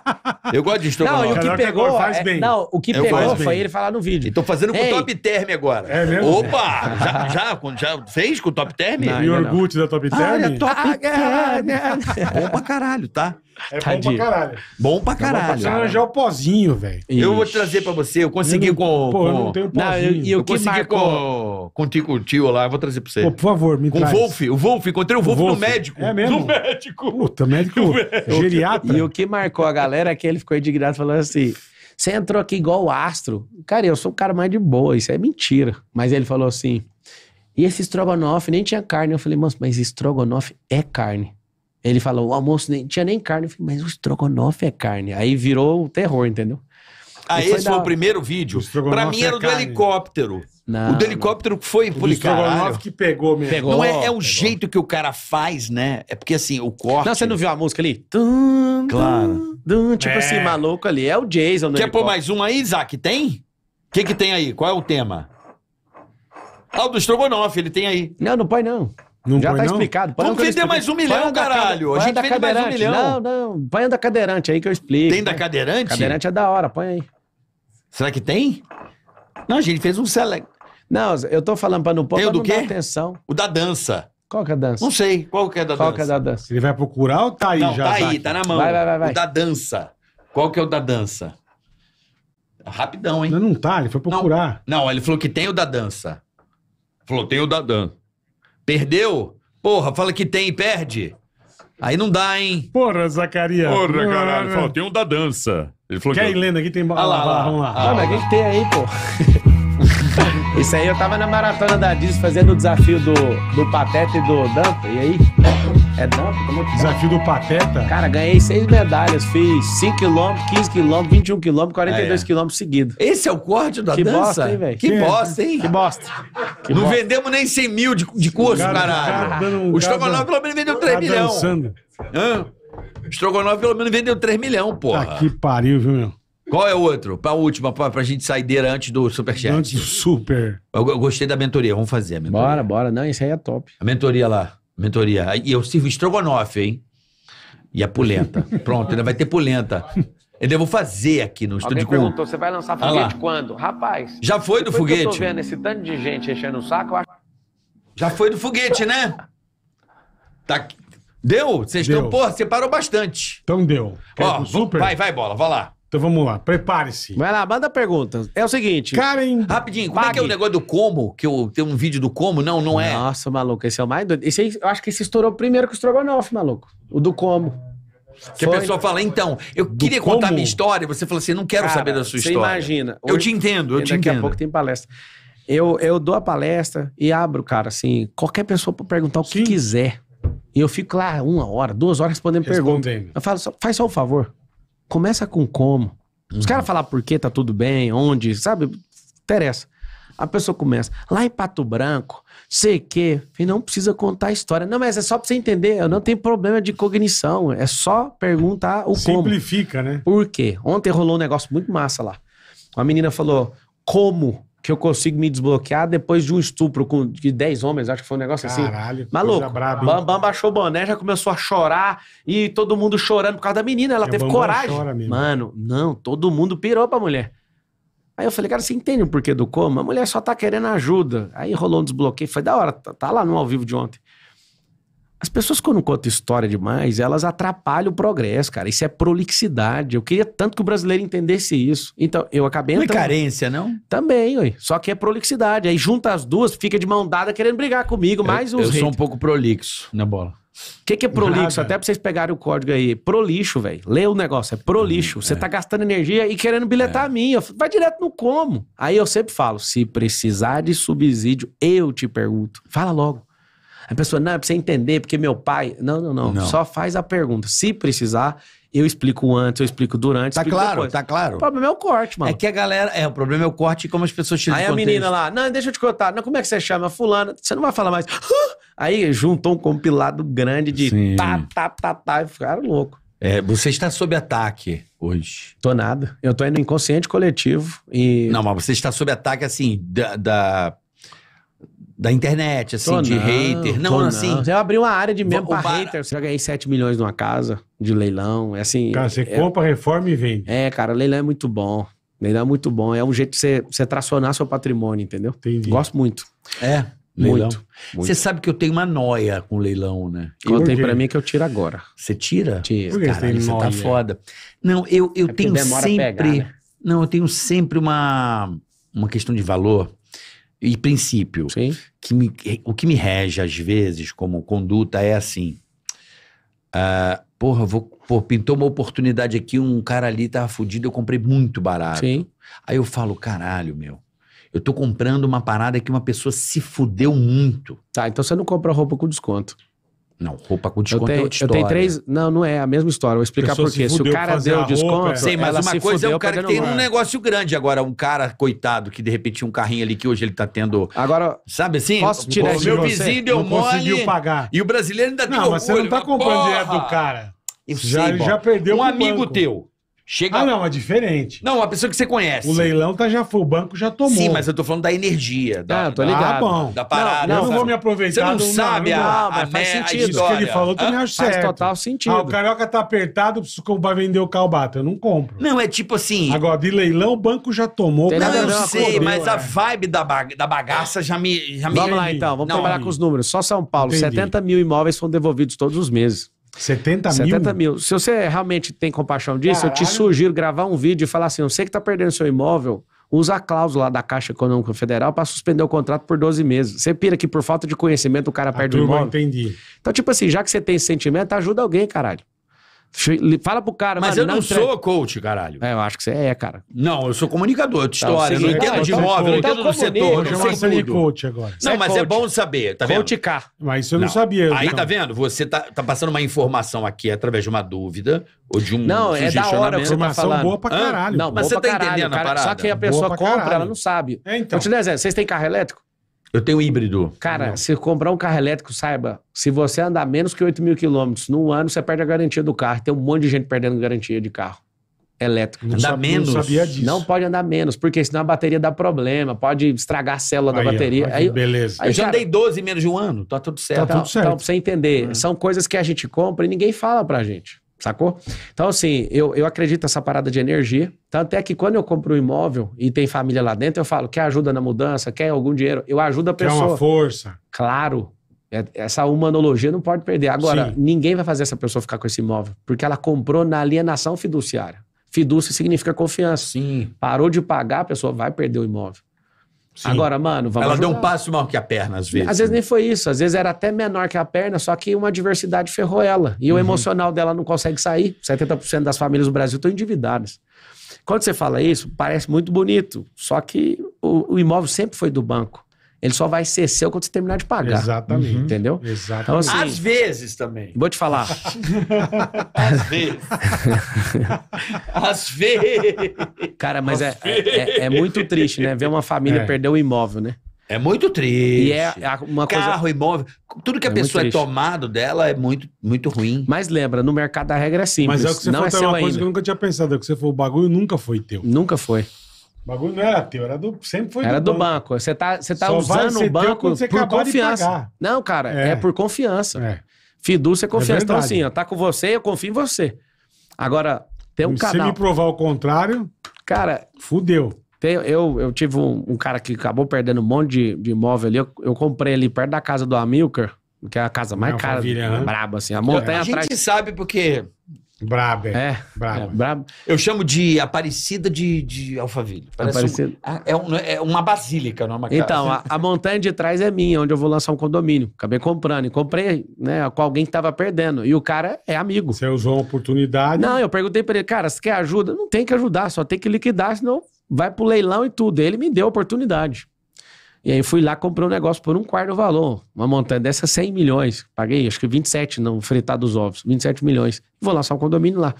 Eu gosto de estrogonofe. Não, o que pegou... Faz é, bem. não, o que eu pegou foi ele falar no vídeo. E tô fazendo com o Top Term agora. É mesmo? Opa! já, já, já fez com o Top Term? Não, e o iogurte da Top Term? Ah, é Top Term. Bom pra caralho, tá? É Tadinho. bom pra caralho. Bom pra é caralho. Você arranjar o pozinho, velho. Eu vou trazer pra você. Eu consegui eu não, com. Pô, com... eu não tenho pozinho. Não, eu, eu, eu consegui marcou... com, com o Tico Tio lá. Eu vou trazer pra você. Pô, por favor, me Com o Wolf. O Wolf. Encontrei o Wolf, Wolf, no médico. É mesmo? No médico. Puta, médico. médico. É geriatra. E o que marcou a galera é que ele ficou indignado falando assim. Você entrou aqui igual o astro. Cara, eu sou o cara mais de boa, isso é mentira. Mas ele falou assim: e esse estrogonofe nem tinha carne. Eu falei, mas, mas estrogonofe é carne. Ele falou, o almoço nem tinha nem carne. Eu falei, mas o estrogonofe é carne. Aí virou o terror, entendeu? Ah, esse foi, da... o primeiro vídeo? O pra mim é era é o do carne. helicóptero. Não, o do helicóptero que foi... O estrogonofe que pegou mesmo. Pegou, não, é, é o pegou. jeito que o cara faz, né? É porque assim, o corte... Não, você não viu a música ali? claro. tipo é. assim, maluco ali. É o Jason Quer pôr mais um aí, Isaac? Tem? O que que tem aí? Qual é o tema? Ah, o do estrogonofe, ele tem aí. Não, não põe não. Não já tá não? explicado. Vamos vender mais um milhão, caralho. a gente vende mais um milhão. Não, não. Põe da cadeirante aí que eu explico. Tem da né? cadeirante? Cadeirante é da hora, põe aí. Será que tem? Não, a gente fez um select. Não, eu tô falando pra não pôr, tem não quê? atenção. O da dança. Qual que é a dança? Não sei. Qual que é da Qual dança? Qual que é da dança? Ele vai procurar ou tá aí não, já? Tá aí, tá na mão. Vai, vai, vai, vai. O da dança. Qual que é o da dança? Rapidão, hein? Não, não tá, ele foi procurar. Não, não ele falou que tem o da dança. Falou, tem o da dança. Perdeu? Porra, fala que tem e perde. Aí não dá, hein? Porra, Zacarias. Porra, caralho. Falou, tem um da dança. Ele falou Quer que... ir lendo aqui? Tem... Ah lá, lá, vamos lá. Ah, mas o que, tem aí, pô? Isso aí eu tava na maratona da Disney fazendo o desafio do, do Pateta e do Danta. E aí? É dump? Como é que é? Desafio do Pateta? Cara, ganhei seis medalhas. Fiz 5 km, 15 km, 21 km, 42 km seguido. Esse é o corte da que dança? Bosta, hein, velho? que é? bosta, hein? Que bosta. Que não bosta. vendemos nem 100 mil de, de curso, cara, caralho. Tá o Estrogonofe pelo menos vendeu 3 milhões. O Estrogonofe pelo menos vendeu 3 milhões, porra. Tá que pariu, viu, meu? Qual é o outro? Pra última, pra, pra gente sair antes do Superchat. Antes do Super. Eu, eu, gostei da mentoria, vamos fazer a mentoria. Bora, bora. Não, isso aí é top. A mentoria lá. Mentoria. E eu sirvo estrogonofe, hein? E a polenta. Pronto, ainda vai ter polenta. Ainda vou fazer aqui no estúdio. Alguém perguntou, você vai lançar ah foguete ah quando? Rapaz. Já foi do foguete? eu tô vendo esse tanto de gente enchendo o saco, acho... Já foi do foguete, né? Tá... Deu? Vocês estão, porra, separou bastante. Então deu. Ó, super? Vai, vai, bola, vai lá. Então vamos lá, prepare-se. Vai lá, manda pergunta. É o seguinte. Karen. Rapidinho, como é que é o negócio do como? Que eu tenho um vídeo do como? Não, não é. Nossa, maluco, esse é o mais doido. Esse aí, eu acho que esse estourou primeiro que o estrogonofe, maluco. O do como. Que Foi. a pessoa fala, então, eu do queria contar minha história, você fala assim, não quero Cara, saber da sua você história. Você imagina. eu hoje, te entendo, eu te daqui entendo. Daqui a pouco tem palestra. Eu, eu dou a palestra e abro, cara, assim, qualquer pessoa para perguntar o Sim. que quiser. E eu fico lá uma hora, duas horas respondendo, respondendo. perguntas. Eu falo, faz só um favor. Começa com como. Os uhum. caras falar por que tá tudo bem, onde, sabe? Interessa. A pessoa começa, lá em Pato Branco, sei que, e não precisa contar a história. Não, mas é só pra você entender, eu não tenho problema de cognição, é só perguntar o Simplifica, como. Simplifica, né? Por quê? Ontem rolou um negócio muito massa lá. Uma menina falou, como que eu consigo me desbloquear depois de um estupro com, de 10 homens, acho que foi um negócio Caralho, assim. Caralho, maluco. Braba, Bambam baixou o boné, já começou a chorar e todo mundo chorando por causa da menina. Ela teve coragem. Mano, não, todo mundo pirou pra mulher. Aí eu falei, cara, você entende o porquê do coma? A mulher só tá querendo ajuda. Aí rolou um desbloqueio, foi da hora, tá, tá lá no ao vivo de ontem. As pessoas, quando contam história demais, elas atrapalham o progresso, cara. Isso é prolixidade. Eu queria tanto que o brasileiro entendesse isso. Então, eu acabei entrando... Não é carência, não? Também, ué. Só que é prolixidade. Aí junta as duas, fica de mão dada querendo brigar comigo, mais os Eu sou um pouco prolixo na bola. O que, que, é prolixo? Nada. Até pra vocês pegarem o código aí. Prolixo, velho. Lê o negócio. É prolixo. Hum, Você é. tá gastando energia e querendo bilhetar é. a minha. Vai direto no como. Aí eu sempre falo, se precisar de subsídio, eu te pergunto. Fala logo. A pessoa, não, é pra você entender, porque meu pai. Não, não, não, não. Só faz a pergunta. Se precisar, eu explico antes, eu explico durante. Tá explico claro, depois. tá claro. O problema é o corte, mano. É que a galera. É, o problema é o corte e como as pessoas tiram Aí a menina lá, não, deixa eu te contar. Não, como é que você chama? fulano Você não vai falar mais. Aí juntou um compilado grande de Sim. tá, tá, tá, tá. E ficaram louco. É, você está sob ataque hoje. Tô nada. Eu tô indo inconsciente coletivo e. Não, mas você está sob ataque, assim, da, da da internet, assim, tô de não, hater. Não, assim, não, assim. Você abriu uma área de mesmo pra bar... hater. Você já ganhei 7 milhões numa casa de leilão. É assim. Cara, você é... compra, reforma e vende. É, cara, leilão é muito bom. Leilão é muito bom. É um jeito de você, você tracionar seu patrimônio, entendeu? Entendi. Gosto muito. É. Leilão. Muito. muito. Você sabe que eu tenho uma noia com leilão, né? Eu tenho pra mim que eu tiro agora. Você tira? Tira. Caralho, você tá foda. Não, eu, eu é tenho sempre. Pegar, né? Não, eu tenho sempre uma, uma questão de valor e princípio. Sim. Que me, o que me rege às vezes como conduta é assim. Uh, porra, vou, pintou uma oportunidade aqui, um cara ali tava fudido, eu comprei muito barato. Sim. Aí eu falo, caralho, meu. Eu tô comprando uma parada que uma pessoa se fudeu muito. Tá, então você não compra roupa com desconto. Não, roupa com desconto é eu tenho, é outra história. Eu tenho três. Não, não é a mesma história. vou explicar por quê. Se, se, o cara deu roupa, desconto. É. Sei, mas uma coisa é o cara que tem um negócio grande agora. Um cara, coitado, que de repente tinha um carrinho ali que hoje ele tá tendo. Agora. Sabe assim? Posso tirar o meu você, vizinho deu não mole. Conseguiu pagar. E o brasileiro ainda tem. Não, orgulho, mas você não tá comprando dinheiro do cara. Eu já, sei, já perdeu um amigo banco. teu Chega... Ah, não, é diferente. Não, uma pessoa que você conhece. O leilão tá já foi, o banco já tomou. Sim, mas eu tô falando da energia. Da, ah, tô ligado. Ah, bom. Da parada. Não, eu não, não vou me aproveitar. Você não sabe não, a, não, a, faz a sentido. Isso que ele falou tu ah, acho certo. Faz total sentido. Ah, o carioca tá apertado, preciso vai vender o calbato. Eu não compro. Não, é tipo assim... Agora, de leilão, o banco já tomou. Não, não, eu sei, mas é. a vibe da, da bagaça já me... Já me... vamos lá, então. Vamos trabalhar com os números. Só São Paulo, 70 mil imóveis são devolvidos todos os meses. 70 mil? 70 mil. Se você realmente tem compaixão disso, Caralho. eu te sugiro gravar um vídeo e falar assim: eu sei que tá perdendo seu imóvel, usa a cláusula da Caixa Econômica Federal para suspender o contrato por 12 meses. Você pira que por falta de conhecimento o cara a perde o imóvel. Eu entendi. Então, tipo assim, já que você tem esse sentimento, ajuda alguém, caralho. Fala pro cara, Mas mano, eu não, não sou coach, caralho. É, eu acho que você é, cara. Não, eu sou comunicador de então, história. eu não entendo é, de então, imóvel, tá, não então entendo do setor. Eu não sei é coach agora. Não, é mas é bom saber, tá vendo? Coach car. Mas isso eu não, não sabia. Aí, tá vendo? Você tá, tá passando uma informação aqui através de uma dúvida ou de um Não, é da hora que você tá falando. boa pra caralho. Não, mas você tá entendendo a parada. Só que a pessoa compra, ela não sabe. Então. te Vocês têm carro elétrico? Eu tenho um híbrido. Cara, Não. se comprar um carro elétrico, saiba, se você andar menos que 8 mil quilômetros num ano, você perde a garantia do carro. Tem um monte de gente perdendo garantia de carro elétrico. Não andar sabia, menos? Não, sabia disso. não pode andar menos, porque senão a bateria dá problema, pode estragar a célula aí, da bateria. Aí, aí, beleza. Aí, eu já andei 12 menos de um ano, tá tudo tá certo. Tá tudo então, certo. Então, pra você entender, é. são coisas que a gente compra e ninguém fala pra gente. Sacou? Então, assim, eu, eu acredito nessa parada de energia. Tanto é que quando eu compro um imóvel e tem família lá dentro, eu falo: quer ajuda na mudança, quer algum dinheiro? Eu ajudo a pessoa. Quer uma força. Claro. É, essa humanologia não pode perder. Agora, Sim. ninguém vai fazer essa pessoa ficar com esse imóvel, porque ela comprou na alienação fiduciária. Fidúcia significa confiança. Sim. Parou de pagar, a pessoa vai perder o imóvel. Sim. Agora, mano, vamos. Ela deu um passo maior que a perna, às vezes. Às vezes né? nem foi isso, às vezes era até menor que a perna, só que uma adversidade ferrou ela. E uhum. o emocional dela não consegue sair. 70% das famílias do Brasil estão endividadas. Quando você fala isso, parece muito bonito, só que o, o imóvel sempre foi do banco ele só vai ser seu quando você terminar de pagar. Exatamente. Uhum. Entendeu? Exatamente. Então, assim, Às vezes também. Vou te falar. Às vezes. Às vezes. Cara, mas é, é, é, é, muito triste, né? Ver uma família é. perder o um imóvel, né? É muito triste. E é uma coisa... Carro, imóvel, tudo que a é pessoa é tomado dela é muito, muito ruim. Mas lembra, no mercado a regra é simples. Mas é o que você não falou, é uma coisa ainda. que eu nunca tinha pensado. É que você falou, o bagulho nunca foi teu. Nunca foi. O bagulho não era teu, era do, sempre foi era do, do banco. Você tá, você tá usando o banco por confiança. Não, cara, é, é por confiança. É. Fidúcia é confiança. É então, assim, ó, tá com você, eu confio em você. Agora, tem um cara. canal. Se me provar o contrário. Cara. Fudeu. Tem, eu, eu tive um, um, cara que acabou perdendo um monte de, de imóvel ali. Eu, eu comprei ali perto da casa do Amilcar, que é a casa mais é cara, né? braba, assim. A montanha é. atrás. A gente sabe porque é, brabo, é. É, brabo. Eu chamo de Aparecida de, de Alphaville. Parece Aparecida. Um, ah, é, é, é, uma basílica, não é uma casa. Então, a, a, montanha de trás é minha, onde eu vou lançar um condomínio. Acabei comprando. E comprei né, com alguém que estava perdendo. E o cara é amigo. Você usou uma oportunidade. Não, eu perguntei para ele, cara, você quer ajuda? Não tem que ajudar, só tem que liquidar, senão vai pro leilão e tudo. Ele me deu a oportunidade. E aí fui lá, comprei um negócio por um quarto do valor. Uma montanha dessa, 100 milhões. Paguei, acho que 27, não, fretado dos ovos. 27 milhões. Vou lançar um condomínio lá.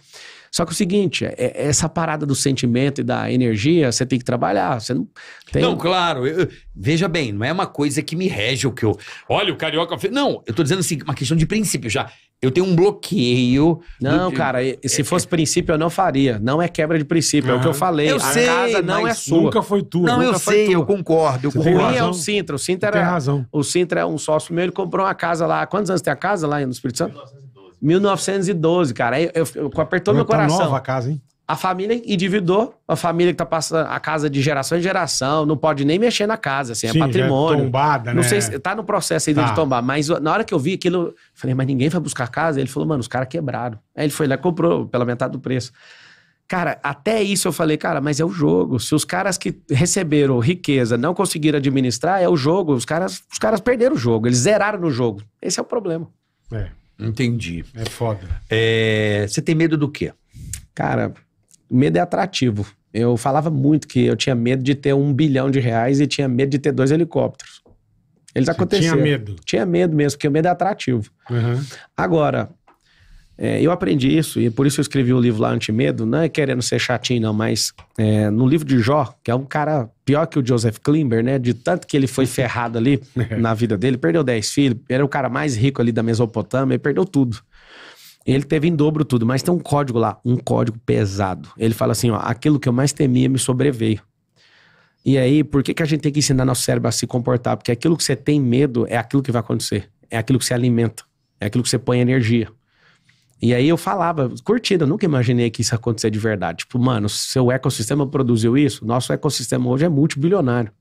Só que é o seguinte, é, é essa parada do sentimento e da energia, você tem que trabalhar. Você não tem. Não, claro. Eu, veja bem, não é uma coisa que me rege o que eu. Olha, o carioca. Não, eu tô dizendo assim, uma questão de princípio já. Eu tenho um bloqueio. Não, do... cara, se é, fosse é... princípio, eu não faria. Não é quebra de princípio, uhum. é o que eu falei. Eu a sei, casa não é sua. Nunca foi tua. Não, eu sei, tua. eu concordo. É o ruim é um Sintra. O Sintra era. razão. O Sintra é um sócio meu, ele comprou uma casa lá. Quantos anos tem a casa lá no Espírito Santo? 1912, cara. Eu, eu, eu apertou meu tá coração. nova a casa, hein? A família endividou, a família que tá passando a casa de geração em geração, não pode nem mexer na casa, assim, é Sim, é patrimônio. É tombada, né? Não sei se tá no processo ainda tá. de tombar, mas na hora que eu vi aquilo, eu falei, mas ninguém vai buscar a casa? Ele falou, mano, os caras quebraram. Aí ele foi lá e comprou pela metade do preço. Cara, até isso eu falei, cara, mas é o jogo. Se os caras que receberam riqueza não conseguiram administrar, é o jogo. Os caras, os caras perderam o jogo, eles zeraram no jogo. Esse é o problema. É. Entendi. É foda. É, você tem medo do quê? Cara, medo é atrativo. Eu falava muito que eu tinha medo de ter um bilhão de reais e tinha medo de ter dois helicópteros. Eles Você aconteceram. Tinha medo. Tinha medo mesmo, porque o medo é atrativo. Uhum. Agora, é, eu aprendi isso e por isso eu escrevi o livro lá Antimedo, não é querendo ser chatinho não, mas é, no livro de Jó, que é um cara pior que o Joseph Klimber, né, de tanto que ele foi ferrado ali é. na vida dele, perdeu 10 filhos, era o cara mais rico ali da Mesopotâmia, perdeu tudo. Ele teve em dobro tudo, mas tem um código lá, um código pesado. Ele fala assim, ó, aquilo que eu mais temia me sobreveio. E aí, por que, que a gente tem que ensinar nosso cérebro a se comportar? Porque aquilo que você tem medo é aquilo que vai acontecer, é aquilo que você alimenta, é aquilo que você põe energia. E aí eu falava, curtida nunca imaginei que isso acontecer de verdade. Tipo, mano, seu ecossistema produziu isso, nosso ecossistema hoje é multibilionário.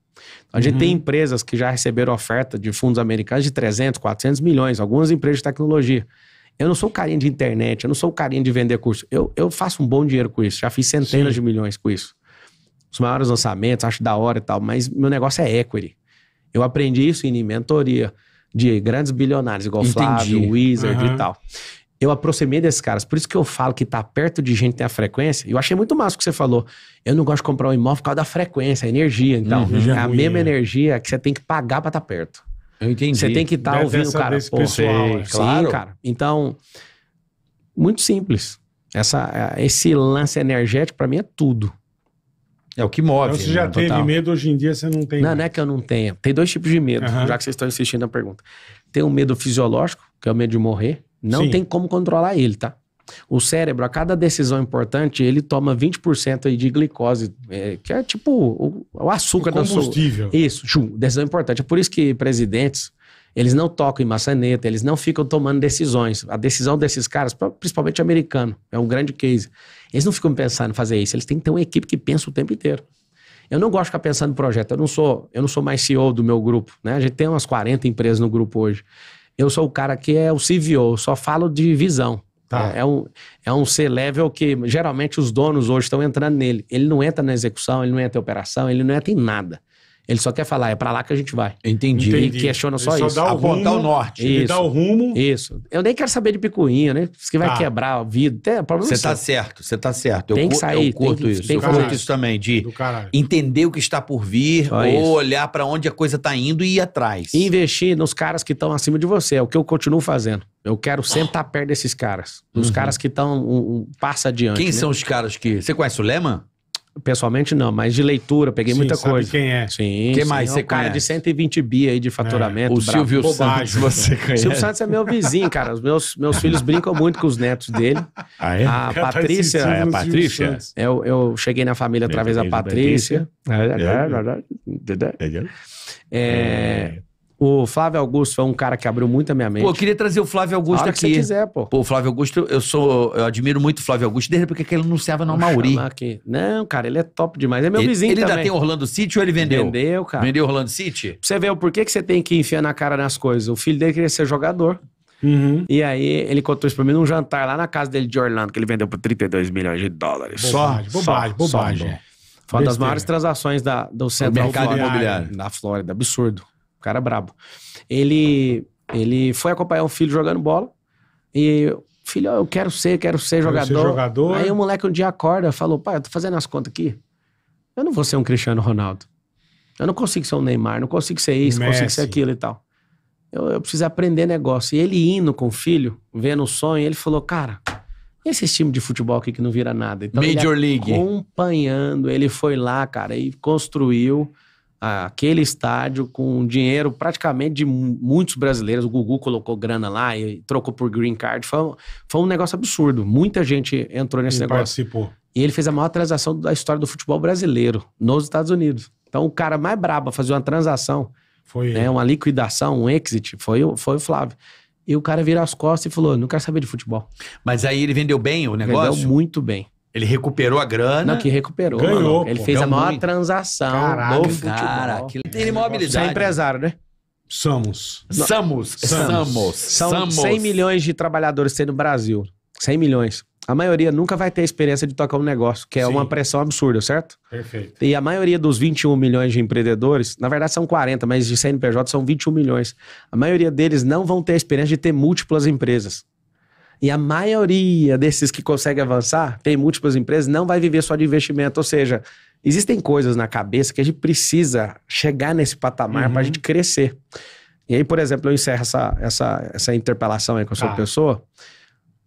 A gente uhum. tem empresas que já receberam oferta de fundos americanos de 300, 400 milhões, algumas empresas de tecnologia. Eu não sou carinha de internet, eu não sou carinha de vender curso. Eu, eu faço um bom dinheiro com isso, já fiz centenas Sim. de milhões com isso. Os maiores lançamentos, acho da hora e tal, mas meu negócio é equity. Eu aprendi isso em mentoria de grandes bilionários, igual Entendi. Flávio, Wizard uhum. e tal eu aproximei desses caras. Por isso que eu falo que tá perto de gente tem a frequência. Eu achei muito massa o que você falou. Eu não gosto de comprar um imóvel por causa da frequência, a energia. Então, uhum. é a mesma né? energia que você tem que pagar para estar tá perto. Eu entendi. Você tem que estar tá ouvindo o cara. Pô, pessoal, sei, né? claro. Sim, cara. Então, muito simples. Essa, é, esse lance energético, para mim, é tudo. É o que move. Então, você né? já né, teve total. medo, hoje em dia você não tem. Não, não é que eu não tenha. Tem dois tipos de medo, uhum. já que vocês estão insistindo na pergunta. Tem o um medo fisiológico, que é o medo de morrer. Não Sim. tem como controlar ele, tá? O cérebro, a cada decisão importante, ele toma 20% aí de glicose, é, que é tipo o, o açúcar da sua... Isso, chum, decisão importante. É por isso que presidentes, eles não tocam em maçaneta, eles não ficam tomando decisões. A decisão desses caras, principalmente americano, é um grande case. Eles não ficam pensando em fazer isso, eles têm que ter uma equipe que pensa o tempo inteiro. Eu não gosto de ficar pensando em projeto, eu não sou, eu não sou mais CEO do meu grupo, né? A gente tem umas 40 empresas no grupo hoje. Eu sou o cara que é o CVO, só falo de visão. Tá. É, é, um, é um C-level que geralmente os donos hoje estão entrando nele. Ele não entra na execução, ele não entra em operação, ele não entra em nada. Ele só quer falar, é para lá que a gente vai. Entendi. Ele Entendi. questiona só ele isso. Só dá o Apontar rumo, é o norte. Ele dá o rumo. Isso. Eu nem quero saber de picuinha, né? Isso que vai ah. quebrar o vidro. É problema Você tá certo, você tá certo. Eu tem que sair. Eu curto que, isso. eu curto isso também, de entender o que está por vir só ou isso. olhar para onde a coisa tá indo e ir atrás. E investir nos caras que estão acima de você. É o que eu continuo fazendo. Eu quero sempre estar perto desses caras. Dos uhum. caras que estão um, um, passa adiante. Quem né? são os caras que... Você conhece o Leman? Pessoalmente não, mas de leitura, peguei Sim, muita sabe coisa. quem é. Sim. Quem mais é um você cara de 120 bi aí de faturamento. É. O bravo. Silvio Bobagem, Santos você conhece. Silvio Santos é meu vizinho, cara. Os meus, meus filhos brincam muito com os netos dele. Ah, é? A eu Patrícia. é a Patrícia? Eu, eu cheguei na família através da Patrícia. É, é, é. O Flávio Augusto foi um cara que abriu muito a minha mente. Pô, eu queria trazer o Flávio Augusto aqui. Se quiser, pô. Pô, o Flávio Augusto, eu sou, eu admiro muito o Flávio Augusto, desde porque ele anunciava na Mauri. Aqui. Não, cara, ele é top demais. É meu ele, vizinho ele também. Ele ainda tem Orlando City ou ele vendeu? Vendeu, cara. Vendeu Orlando City? você vê o porquê que você tem que enfiar na cara nas coisas. O filho dele queria ser jogador. Uhum. E aí ele contou isso pra mim num jantar lá na casa dele de Orlando, que ele vendeu por 32 milhões de dólares. Bobagem, só, bobagem, bobagem. foi uma das maiores transações da, do centro do mercado imobiliário. Da Flórida, absurdo cara brabo. Ele, ele foi acompanhar um filho jogando bola e filho, eu quero ser, quero ser quero jogador. Ser jogador. Aí o moleque um dia acorda, falou, pai, eu tô fazendo as contas aqui. Eu não vou ser um Cristiano Ronaldo. Eu não consigo ser um Neymar, não consigo ser isso, não consigo ser aquilo e tal. Eu, eu preciso aprender negócio. E ele indo com o filho, vendo o sonho, ele falou, cara, e esse time de futebol aqui que não vira nada? Então, Major ele League. Acompanhando, ele foi lá, cara, e construiu aquele estádio com dinheiro praticamente de muitos brasileiros. O Gugu colocou grana lá e trocou por green card. Foi, um, foi um negócio absurdo. Muita gente entrou nesse e negócio. Participou. E ele fez a maior transação da história do futebol brasileiro nos Estados Unidos. Então, o cara mais brabo a fazer uma transação, foi né, uma liquidação, um exit, foi, foi o Flávio. E o cara virou as costas e falou: não quero saber de futebol. Mas aí ele vendeu bem o negócio? Vendeu muito bem. Ele recuperou a grana. Não, que recuperou. Ganhou, mano. Ele pô, fez a maior muito. transação Caraca, Cara, que tem imobilidade. Você é empresário, né? Somos. Somos. Somos. São Somos. 100 milhões de trabalhadores tem no Brasil. 100 milhões. A maioria nunca vai ter a experiência de tocar um negócio, que é Sim. uma pressão absurda, certo? Perfeito. E a maioria dos 21 milhões de empreendedores, na verdade são 40, mas de CNPJ são 21 milhões. A maioria deles não vão ter a experiência de ter múltiplas empresas. E a maioria desses que consegue avançar, tem múltiplas empresas, não vai viver só de investimento. Ou seja, existem coisas na cabeça que a gente precisa chegar nesse patamar uhum. para a gente crescer. E aí, por exemplo, eu encerro essa, essa, essa interpelação aí com a sua ah. pessoa.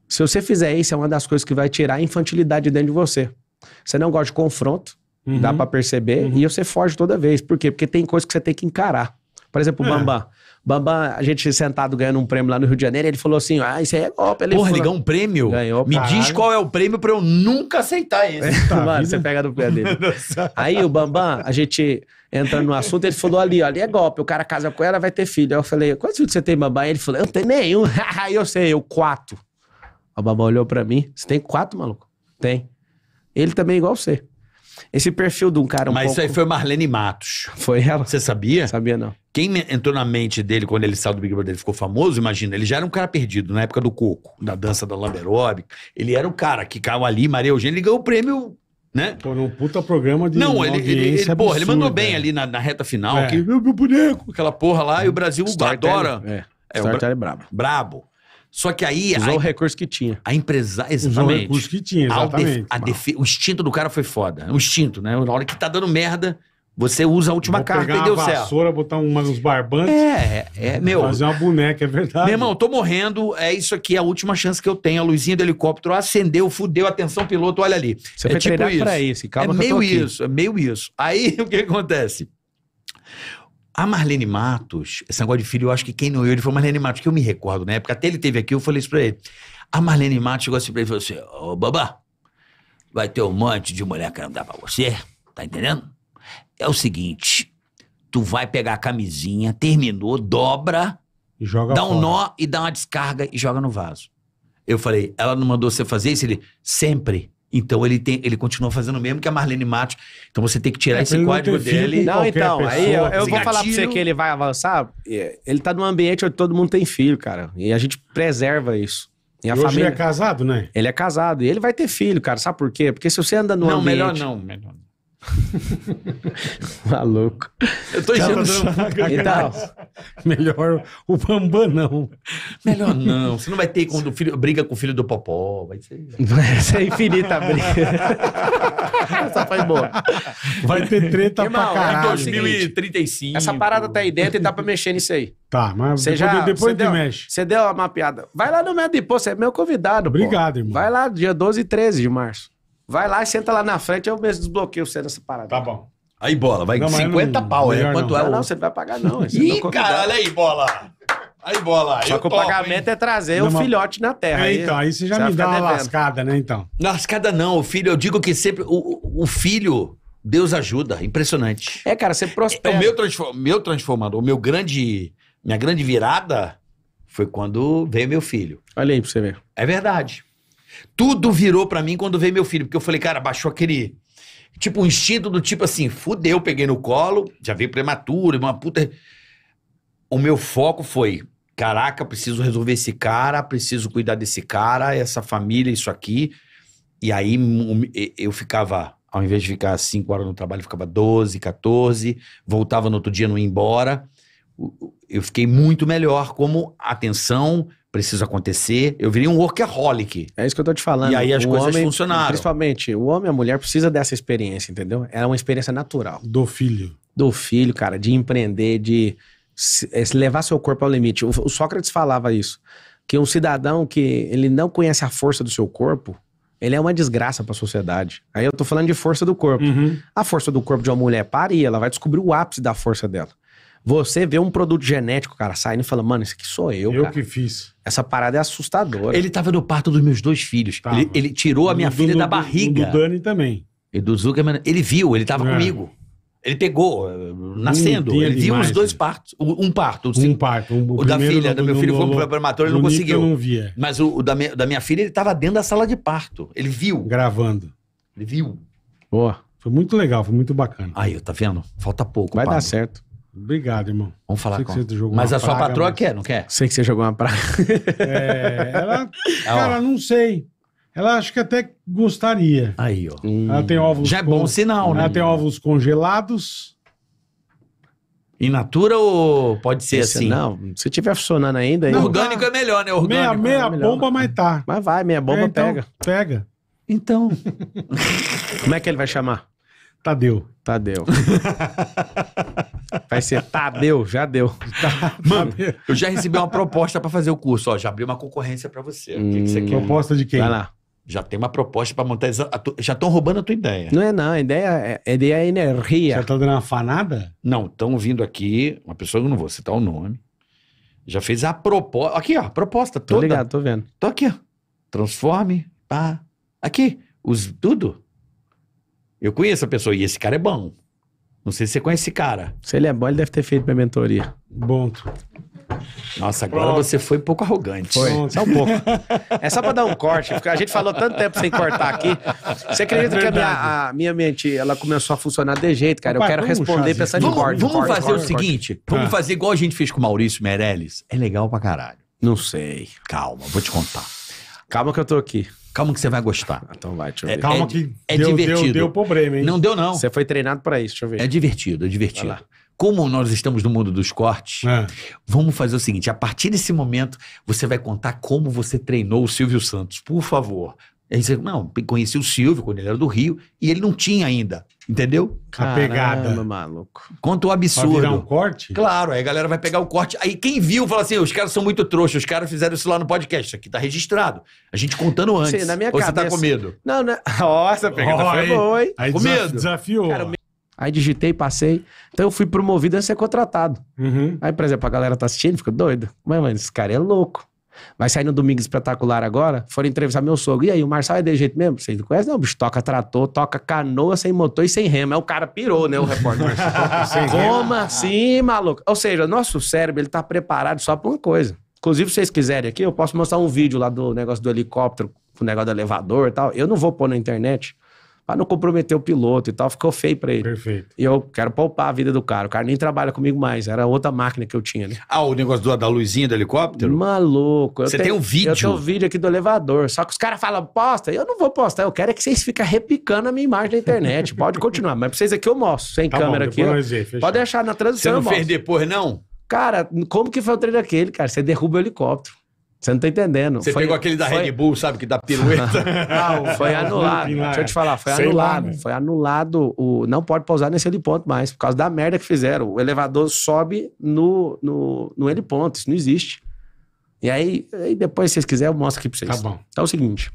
Se você fizer isso, é uma das coisas que vai tirar a infantilidade dentro de você. Você não gosta de confronto, uhum. dá para perceber, uhum. e você foge toda vez. Por quê? Porque tem coisas que você tem que encarar. Por exemplo, o é. Bambam. Bambam, a gente sentado ganhando um prêmio lá no Rio de Janeiro, ele falou assim: ah, isso aí é golpe. Ele Porra, ele ganhou um prêmio? Ganhou. Me caralho. Tá. diz qual é o prêmio pra eu nunca aceitar esse. Tá, Mano, você pega do pé dele. aí o Bambam, a gente entrando no assunto, ele falou ali, ali é golpe, o cara casa com ela, vai ter filho. Aí eu falei, quantos filhos você tem, Bambam? Aí ele falou, eu tenho nenhum. Aí eu sei, eu quatro. O Bambam olhou pra mim, você tem quatro, maluco? Tem. Ele também é igual você. Esse perfil de um cara um Mas pouco... isso aí foi Marlene Matos. Foi ela. Você sabia? Sabia não. Quem entrou na mente dele quando ele saiu do Big Brother, ele ficou famoso, imagina, ele já era um cara perdido na época do coco, da dança da Lamborghini. Ele era um cara que caiu ali, Maria Eugênia, ele ganhou o prêmio né? Pô, num é puta programa de. Não, ele, ele, ele, porra, ele mandou bem é. ali na, na, reta final. É. Que, meu, meu boneco, aquela porra lá, e o Brasil Star adora. Tele, é, é Star é brabo. Brabo. Só que aí. Usou a, o recurso que tinha. A empresa. Exatamente. Usou o recurso que tinha, exatamente. A, def, a def, o instinto do cara foi foda. O instinto, né? Na hora que tá dando merda. Você usa a última Vou carta pegar e deu uma certo. vassoura, botar um, uns barbantes. É, é, é meu. Fazer uma boneca, é verdade. Meu irmão, tô morrendo. É isso aqui, é a última chance que eu tenho. A luzinha do helicóptero acendeu, fudeu, atenção, piloto, olha ali. Você é vai tipo isso. pra isso, calma É meio isso, é meio isso. Aí o que acontece? A Marlene Matos, esse negócio de filho, eu acho que quem não eu, ele foi Marlene Matos, que eu me recordo na época, até ele teve aqui, eu falei isso pra ele. A Marlene Matos chegou assim pra ele e falou assim: Ô, oh, babá, vai ter um monte de mulher que não dá pra você, tá entendendo? É o seguinte, tu vai pegar a camisinha, terminou, dobra, e joga dá fora. um nó e dá uma descarga e joga no vaso. Eu falei, ela não mandou você fazer isso? Ele, sempre. Então ele tem, ele continua fazendo o mesmo que a Marlene Matos. Então você tem que tirar é, esse código dele. Não, então, pessoa, aí eu, eu vou falar pra você que ele vai avançar. É, ele tá num ambiente onde todo mundo tem filho, cara. E a gente preserva isso. E, e a família, ele é casado, né? Ele é casado. E ele vai ter filho, cara. Sabe por quê? Porque se você anda no não, ambiente... melhor não. Melhor não. Maluco. Tá Eu tô enchendo o Melhor o Bambam não. Melhor não. Você não vai ter quando o filho briga com o filho do Popó. Vai ser. É infinita a briga. Essa faz boa. Vai ter treta Irmão, pra é é caralho. Em 2035. Essa parada tá aí dentro e dá tá pra mexer nisso aí. Tá, mas você depois, já, depois deu, mexe. Você deu uma mapeada. Vai lá no meu depois, você é meu convidado. Obrigado, pô. irmão. Vai lá dia 12 e 13 de março. Vai lá e senta lá na frente, eu mesmo desbloqueio você nessa parada. Tá bom. Aí, bola, vai não, 50 não, pau, é? Quanto não. é? Não, você não vai pagar, não. Ih, caralho, aí, bola. Aí, bola. Só que o topo, pagamento hein? é trazer não, o filhote na terra. É, então, aí você já você me dá uma devendo. lascada, né, então? Lascada não, o filho, eu digo que sempre. O, o filho, Deus ajuda. Impressionante. É, cara, você prospera. É, o meu, transform, meu transformador, meu grande. Minha grande virada foi quando veio meu filho. Olha aí pra você ver. É verdade. Tudo virou para mim quando veio meu filho, porque eu falei, cara, baixou aquele. Tipo, um instinto do tipo assim, fudeu, peguei no colo, já veio prematuro, uma puta. O meu foco foi: caraca, preciso resolver esse cara, preciso cuidar desse cara, essa família, isso aqui. E aí eu ficava, ao invés de ficar 5 horas no trabalho, ficava 12, 14, voltava no outro dia, não ia embora. Eu fiquei muito melhor como atenção, preciso acontecer. Eu virei um workaholic. É isso que eu tô te falando. E aí as o coisas homem, funcionaram. Principalmente, o homem e a mulher precisa dessa experiência, entendeu? É uma experiência natural. Do filho. Do filho, cara, de empreender, de é, levar seu corpo ao limite. O, o Sócrates falava isso. Que um cidadão que ele não conhece a força do seu corpo, ele é uma desgraça para a sociedade. Aí eu tô falando de força do corpo. Uhum. A força do corpo de uma mulher paria, ela vai descobrir o ápice da força dela. Você vê um produto genético, cara, saindo e fala, mano, isso aqui sou eu, Eu cara. que fiz. Essa parada é assustadora. Ele tava no parto dos meus dois filhos. Ele, ele tirou a minha do, filha do, da barriga. Do, do Dani também. E do Zuckerman, ele viu, ele tava é. comigo. Ele pegou, eh, nascendo. Hum, ele viu demais, os dois né? partos. Um parto. Assim, um parto. Um, o, o da filha, do meu filho foi pro prematura, ele não conseguiu. Eu não via. Mas o, o da, minha, da, minha, filha, ele tava dentro da sala de parto. Ele viu. Gravando. Ele viu. Boa. Foi muito legal, foi muito bacana. Aí, tá vendo? Falta pouco. Vai dar certo. Obrigado, irmão. Vamos falar com Mas a praga, sua patroa mas... quer, não quer? Sei que você jogou uma praga. É, ela, cara, não sei. Ela acho que até gostaria. Aí, ó. Ela tem hum. ovos. Já é bom con... sinal, né? Ela tem óvulos congelados. In natura ou pode ser Esse, assim? Não, se tiver funcionando ainda. Não, orgânico tá... é melhor, né? Orgânico meia é meia é bomba, mas tá. Mas vai, meia bomba é, então, pega. Pega. Então. Como é que ele vai chamar? Tadeu. Tadeu. Vai ser, tá, deu, já deu. Tá, tá Mano, eu já recebi uma proposta para fazer o curso. Ó, já abri uma concorrência para você. Hum, o que, que, você hum, quer? Proposta de quem? Vai lá. Já tem uma proposta para montar. Já estão roubando a tua ideia. Não é, não. A ideia é, ideia é energia. Já tá dando uma fanada? Não, estão vindo aqui. Uma pessoa que eu não vou citar o nome. Já fez a proposta. Aqui, ó, proposta toda. Tô ligado, tô vendo. Tô aqui, ó. Transforme. Pá. Aqui. Os, tudo. Eu conheço a pessoa e esse cara é bom. Não sei se você conhece esse cara. Se ele é bom, ele deve ter feito minha mentoria. Bom. Nossa, agora Pronto. você foi um pouco arrogante. Foi, só um pouco. É só pra dar um corte, porque a gente falou tanto tempo sem cortar aqui. Você acredita é que a minha, a minha, mente ela começou a funcionar de jeito, cara? eu quero responder pra essa de corte. Vamos corte, fazer corte, o corte. seguinte, vamos ah. fazer igual a gente fez com o Maurício Meirelles. É legal pra caralho. Não sei. Calma, vou te contar. Calma que eu tô aqui. Calma que você vai gostar. Então vai, deixa eu é, ver. É, Calma é, que é deu, divertido. Deu, deu problema, hein? Não deu, não. Você foi treinado para isso, deixa eu ver. É divertido, é divertido. Como nós estamos no mundo dos cortes, é. vamos fazer o seguinte: a partir desse momento, você vai contar como você treinou o Silvio Santos. Por favor, Aí você, não, conheci o Silvio quando ele era do Rio e ele não tinha ainda, entendeu? Caramba, a pegada. maluco. Quanto o absurdo. Pra virar um corte? Claro, aí a galera vai pegar o corte. Aí quem viu fala assim: os caras são muito trouxas, os caras fizeram isso lá no podcast. Isso aqui tá registrado. A gente contando antes. Sim, na minha Ou cabeça, você tá com medo? Não, não. Né? Nossa, pegada oh, foi boa, hein? Aí com desaf medo. Desafiou. Cara, Aí digitei, passei. Então eu fui promovido a ser contratado. Uhum. Aí, por exemplo, a galera tá assistindo, fica doido. Mas, mano, esse cara é louco. Vai sair no Domingo Espetacular agora, foram entrevistar meu sogro. E aí, o Marçal é de jeito mesmo? Vocês não conhecem? Não, bicho, toca trator, toca canoa sem motor e sem remo. é o cara pirou, né, o repórter. Como assim, maluco? Ou seja, nosso cérebro, ele tá preparado só pra uma coisa. Inclusive, se vocês quiserem aqui, eu posso mostrar um vídeo lá do negócio do helicóptero, o negócio do elevador e tal. Eu não vou pôr na internet, para não comprometer o piloto e tal, ficou feio para ele. Perfeito. E eu quero poupar a vida do cara. O cara nem trabalha comigo mais, era outra máquina que eu tinha, né? Ah, o negócio do, da luzinha do helicóptero? Maluco. Eu Você tenho, tem um vídeo? Eu tenho um vídeo aqui do elevador, só que os caras falam, posta. Eu não vou postar, eu quero é que vocês fiquem repicando a minha imagem na internet. Pode continuar, mas pra vocês aqui eu mostro, sem tá câmera bom, aqui. Ver, pode deixar na transição. Você não fez depois, não? Cara, como que foi o treino daquele, cara? Você derruba o helicóptero. Você não tá entendendo. Você foi, pegou aquele da foi... Red Bull, sabe, que dá pirueta. não, foi anulado. Deixa eu te falar, foi Sei anulado. Lá, né? foi anulado o. Não pode pausar nesse heliponto mais, por causa da merda que fizeram. O elevador sobe no, no, no heliponto, isso não existe. E aí, aí, depois, se vocês quiserem, eu mostro aqui pra vocês. Tá bom. Então é o seguinte: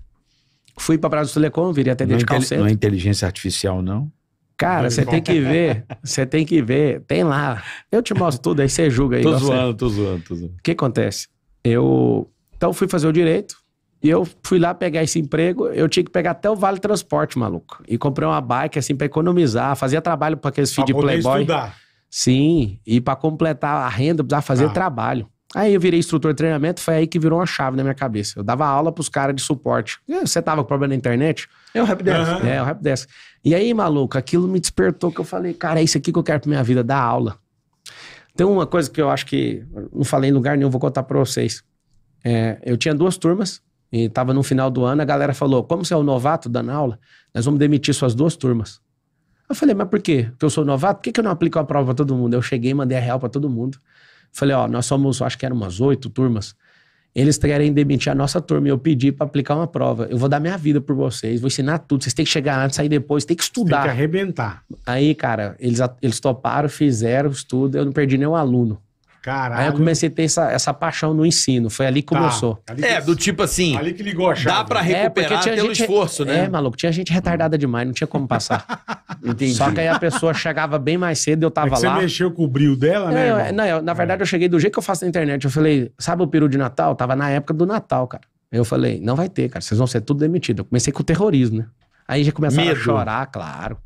fui pra Praia do Telecom, virei é atendente de call Não é inteligência artificial, não? Cara, você tem que ver, você tem que ver, tem lá. Eu te mostro tudo, aí você julga aí. Tô zoando, tô zoando, tô zoando. O que acontece? Eu então fui fazer o direito. E eu fui lá pegar esse emprego, eu tinha que pegar até o Vale Transporte, maluco. E comprei uma bike, assim, pra economizar. Fazia trabalho pra aqueles filhos de Playboy. Estudar. Sim, e para completar a renda, precisava fazer ah. trabalho. Aí eu virei instrutor de treinamento, foi aí que virou uma chave na minha cabeça. Eu dava aula pros caras de suporte. Você tava com problema na internet? É o Rap Uhum. É, o Rapdesk. E aí, maluco, aquilo me despertou que eu falei, cara, é isso aqui que eu quero pra minha vida, dar aula. Tem uma coisa que eu acho que não falei em lugar nenhum, vou contar pra vocês. É, eu tinha duas turmas e estava no final do ano, a galera falou: Como você é o um novato dando aula, nós vamos demitir suas duas turmas. Eu falei: Mas por quê? Porque eu sou novato? Por que, que eu não aplico a prova para todo mundo? Eu cheguei e mandei a real para todo mundo. Falei: Ó, nós somos, acho que eram umas oito turmas. Eles querem demitir a nossa turma e eu pedi para aplicar uma prova. Eu vou dar minha vida por vocês, vou ensinar tudo. Vocês têm que chegar antes, sair depois, tem que estudar. Tem que arrebentar. Aí, cara, eles, eles toparam, fizeram o estudo, eu não perdi nenhum aluno. Caralho. Aí eu comecei a ter essa, essa paixão no ensino. Foi ali que tá. começou. Ali que é, do tipo assim. Ali que ligou a chave. Dá pra é, recuperar é, tinha pelo gente, esforço, né? É, maluco. Tinha gente retardada demais, não tinha como passar. Entendi. Só que aí a pessoa chegava bem mais cedo, e eu tava é lá. Você mexeu com o brilho dela, né? Eu, é, não, eu, na verdade, é. eu cheguei do jeito que eu faço na internet. Eu falei, sabe o peru de Natal? tava na época do Natal, cara. Eu falei, não vai ter, cara. Vocês vão ser tudo demitidos. Eu comecei com o terrorismo, né? Aí já começaram Medo. a chorar, claro.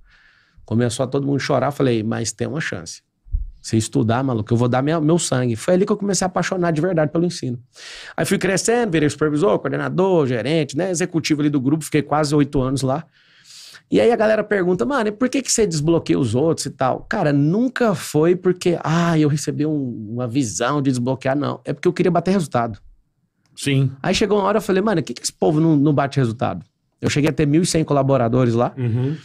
Começou a todo mundo chorar. Eu falei, mas tem uma chance. Você estudar, maluco, eu vou dar minha, meu sangue. Foi ali que eu comecei a apaixonar de verdade pelo ensino. Aí fui crescendo, virei supervisor, coordenador, gerente, né? Executivo ali do grupo, fiquei quase oito anos lá. E aí a galera pergunta, mano, por que, que você desbloqueia os outros e tal? Cara, nunca foi porque, ah, eu recebi um, uma visão de desbloquear, não. É porque eu queria bater resultado. Sim. Aí chegou uma hora, eu falei, mano, por que, que esse povo não, não bate resultado? Eu cheguei a ter 1.100 colaboradores lá. Uhum.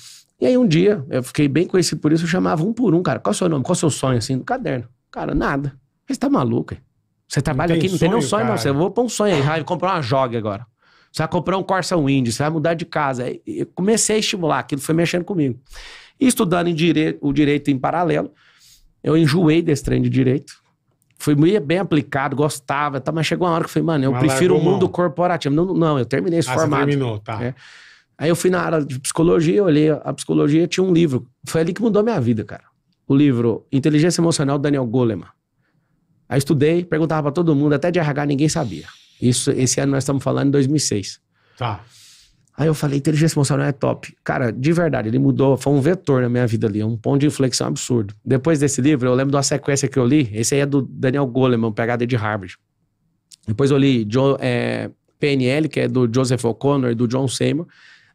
E aí um dia, eu fiquei bem conhecido por isso, eu chamava um por um, cara. Qual é o seu nome? Qual é o seu sonho, assim, no caderno? Cara, nada. Você tá maluco, hein? Você trabalha não aqui, não sonho, tem nenhum sonho, cara. Marcelo. Eu vou pôr um sonho aí, vai comprar uma joga agora. Você vai comprar um Corsa Wind, você vai mudar de casa. Eu comecei a estimular, aquilo foi mexendo comigo. E estudando em direito, o direito em paralelo, eu enjoei desse trem de direito. Fui bem aplicado, gostava, tá, mas chegou uma hora que eu falei, mano, eu mas prefiro o mundo mão. corporativo. Não, não, eu terminei esse ah, formato. Você terminou, tá. É. Aí eu fui na área de psicologia, olhei a psicologia, tinha um livro. Foi ali que mudou a minha vida, cara. O livro Inteligência Emocional, do Daniel Goleman. Aí estudei, perguntava para todo mundo, até de RH ninguém sabia. Isso, esse ano nós estamos falando em 2006. Tá. Aí eu falei, inteligência emocional é top. Cara, de verdade, ele mudou, foi um vetor na minha vida ali, um ponto de inflexão absurdo. Depois desse livro, eu lembro de uma sequência que eu li, esse aí é do Daniel Goleman, PhD de Harvard. Depois eu li é, eh, PNL, que é do Joseph O'Connor e do John Seymour.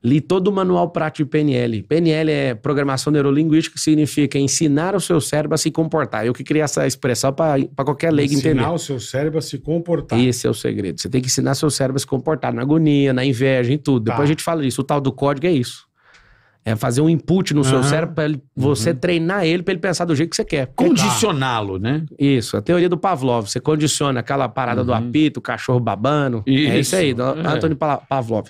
Li todo o manual prático de PNL. PNL é programação neurolinguística, que significa ensinar o seu cérebro a se comportar. Eu que criei essa expressão para qualquer leigo entender. Ensinar o seu cérebro a se comportar. Esse é o segredo. Você tem que ensinar o seu cérebro a se comportar na agonia, na inveja, em tudo. Tá. Depois a gente fala disso. O tal do código é isso. É fazer um input no uhum. seu cérebro para você uhum. treinar ele para ele pensar do jeito que você quer. Condicioná-lo, né? Isso, a teoria do Pavlov. Você condiciona aquela parada uhum. do apito, o cachorro babando. É isso. É isso aí, do é. Antônio Pavlov.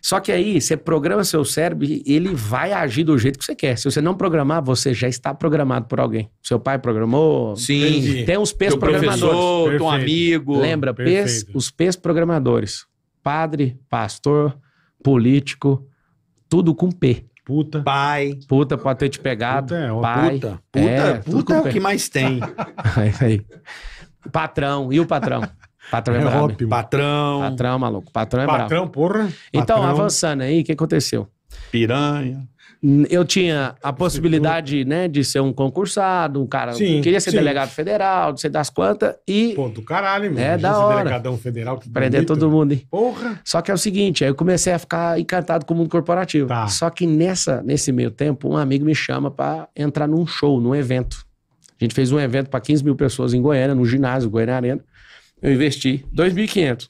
Só que aí você programa seu cérebro e ele vai agir do jeito que você quer. Se você não programar, você já está programado por alguém. Seu pai programou. Sim. Entendi. Tem uns pés programadores. Um amigo. Lembra, pés, os pés programadores. Padre, pastor, político, tudo com P. Puta. Pai. Puta pode ter te pegado. Puta é, pai. Puta. Puta é, puta é o que mais tem. é aí. Patrão. E o patrão? Patrão é, é brabo. Patrão. Patrão, é maluco. Patrão é patrão, brabo. Patrão, porra. Então, patrão. avançando aí, o que aconteceu? Piranha eu tinha a possibilidade, né, de ser um concursado, um cara sim, queria ser sim. delegado federal, não sei das quantas, e... Pô, do caralho, meu. É da hora. delegadão federal. Que Prender bonito, todo mundo, hein? Porra! Só que é o seguinte, aí eu comecei a ficar encantado com o mundo corporativo. Tá. Só que nessa, nesse meio tempo, um amigo me chama para entrar num show, num evento. A gente fez um evento para 15 mil pessoas em Goiânia, no ginásio Goiânia Arena. Eu investi 2.500.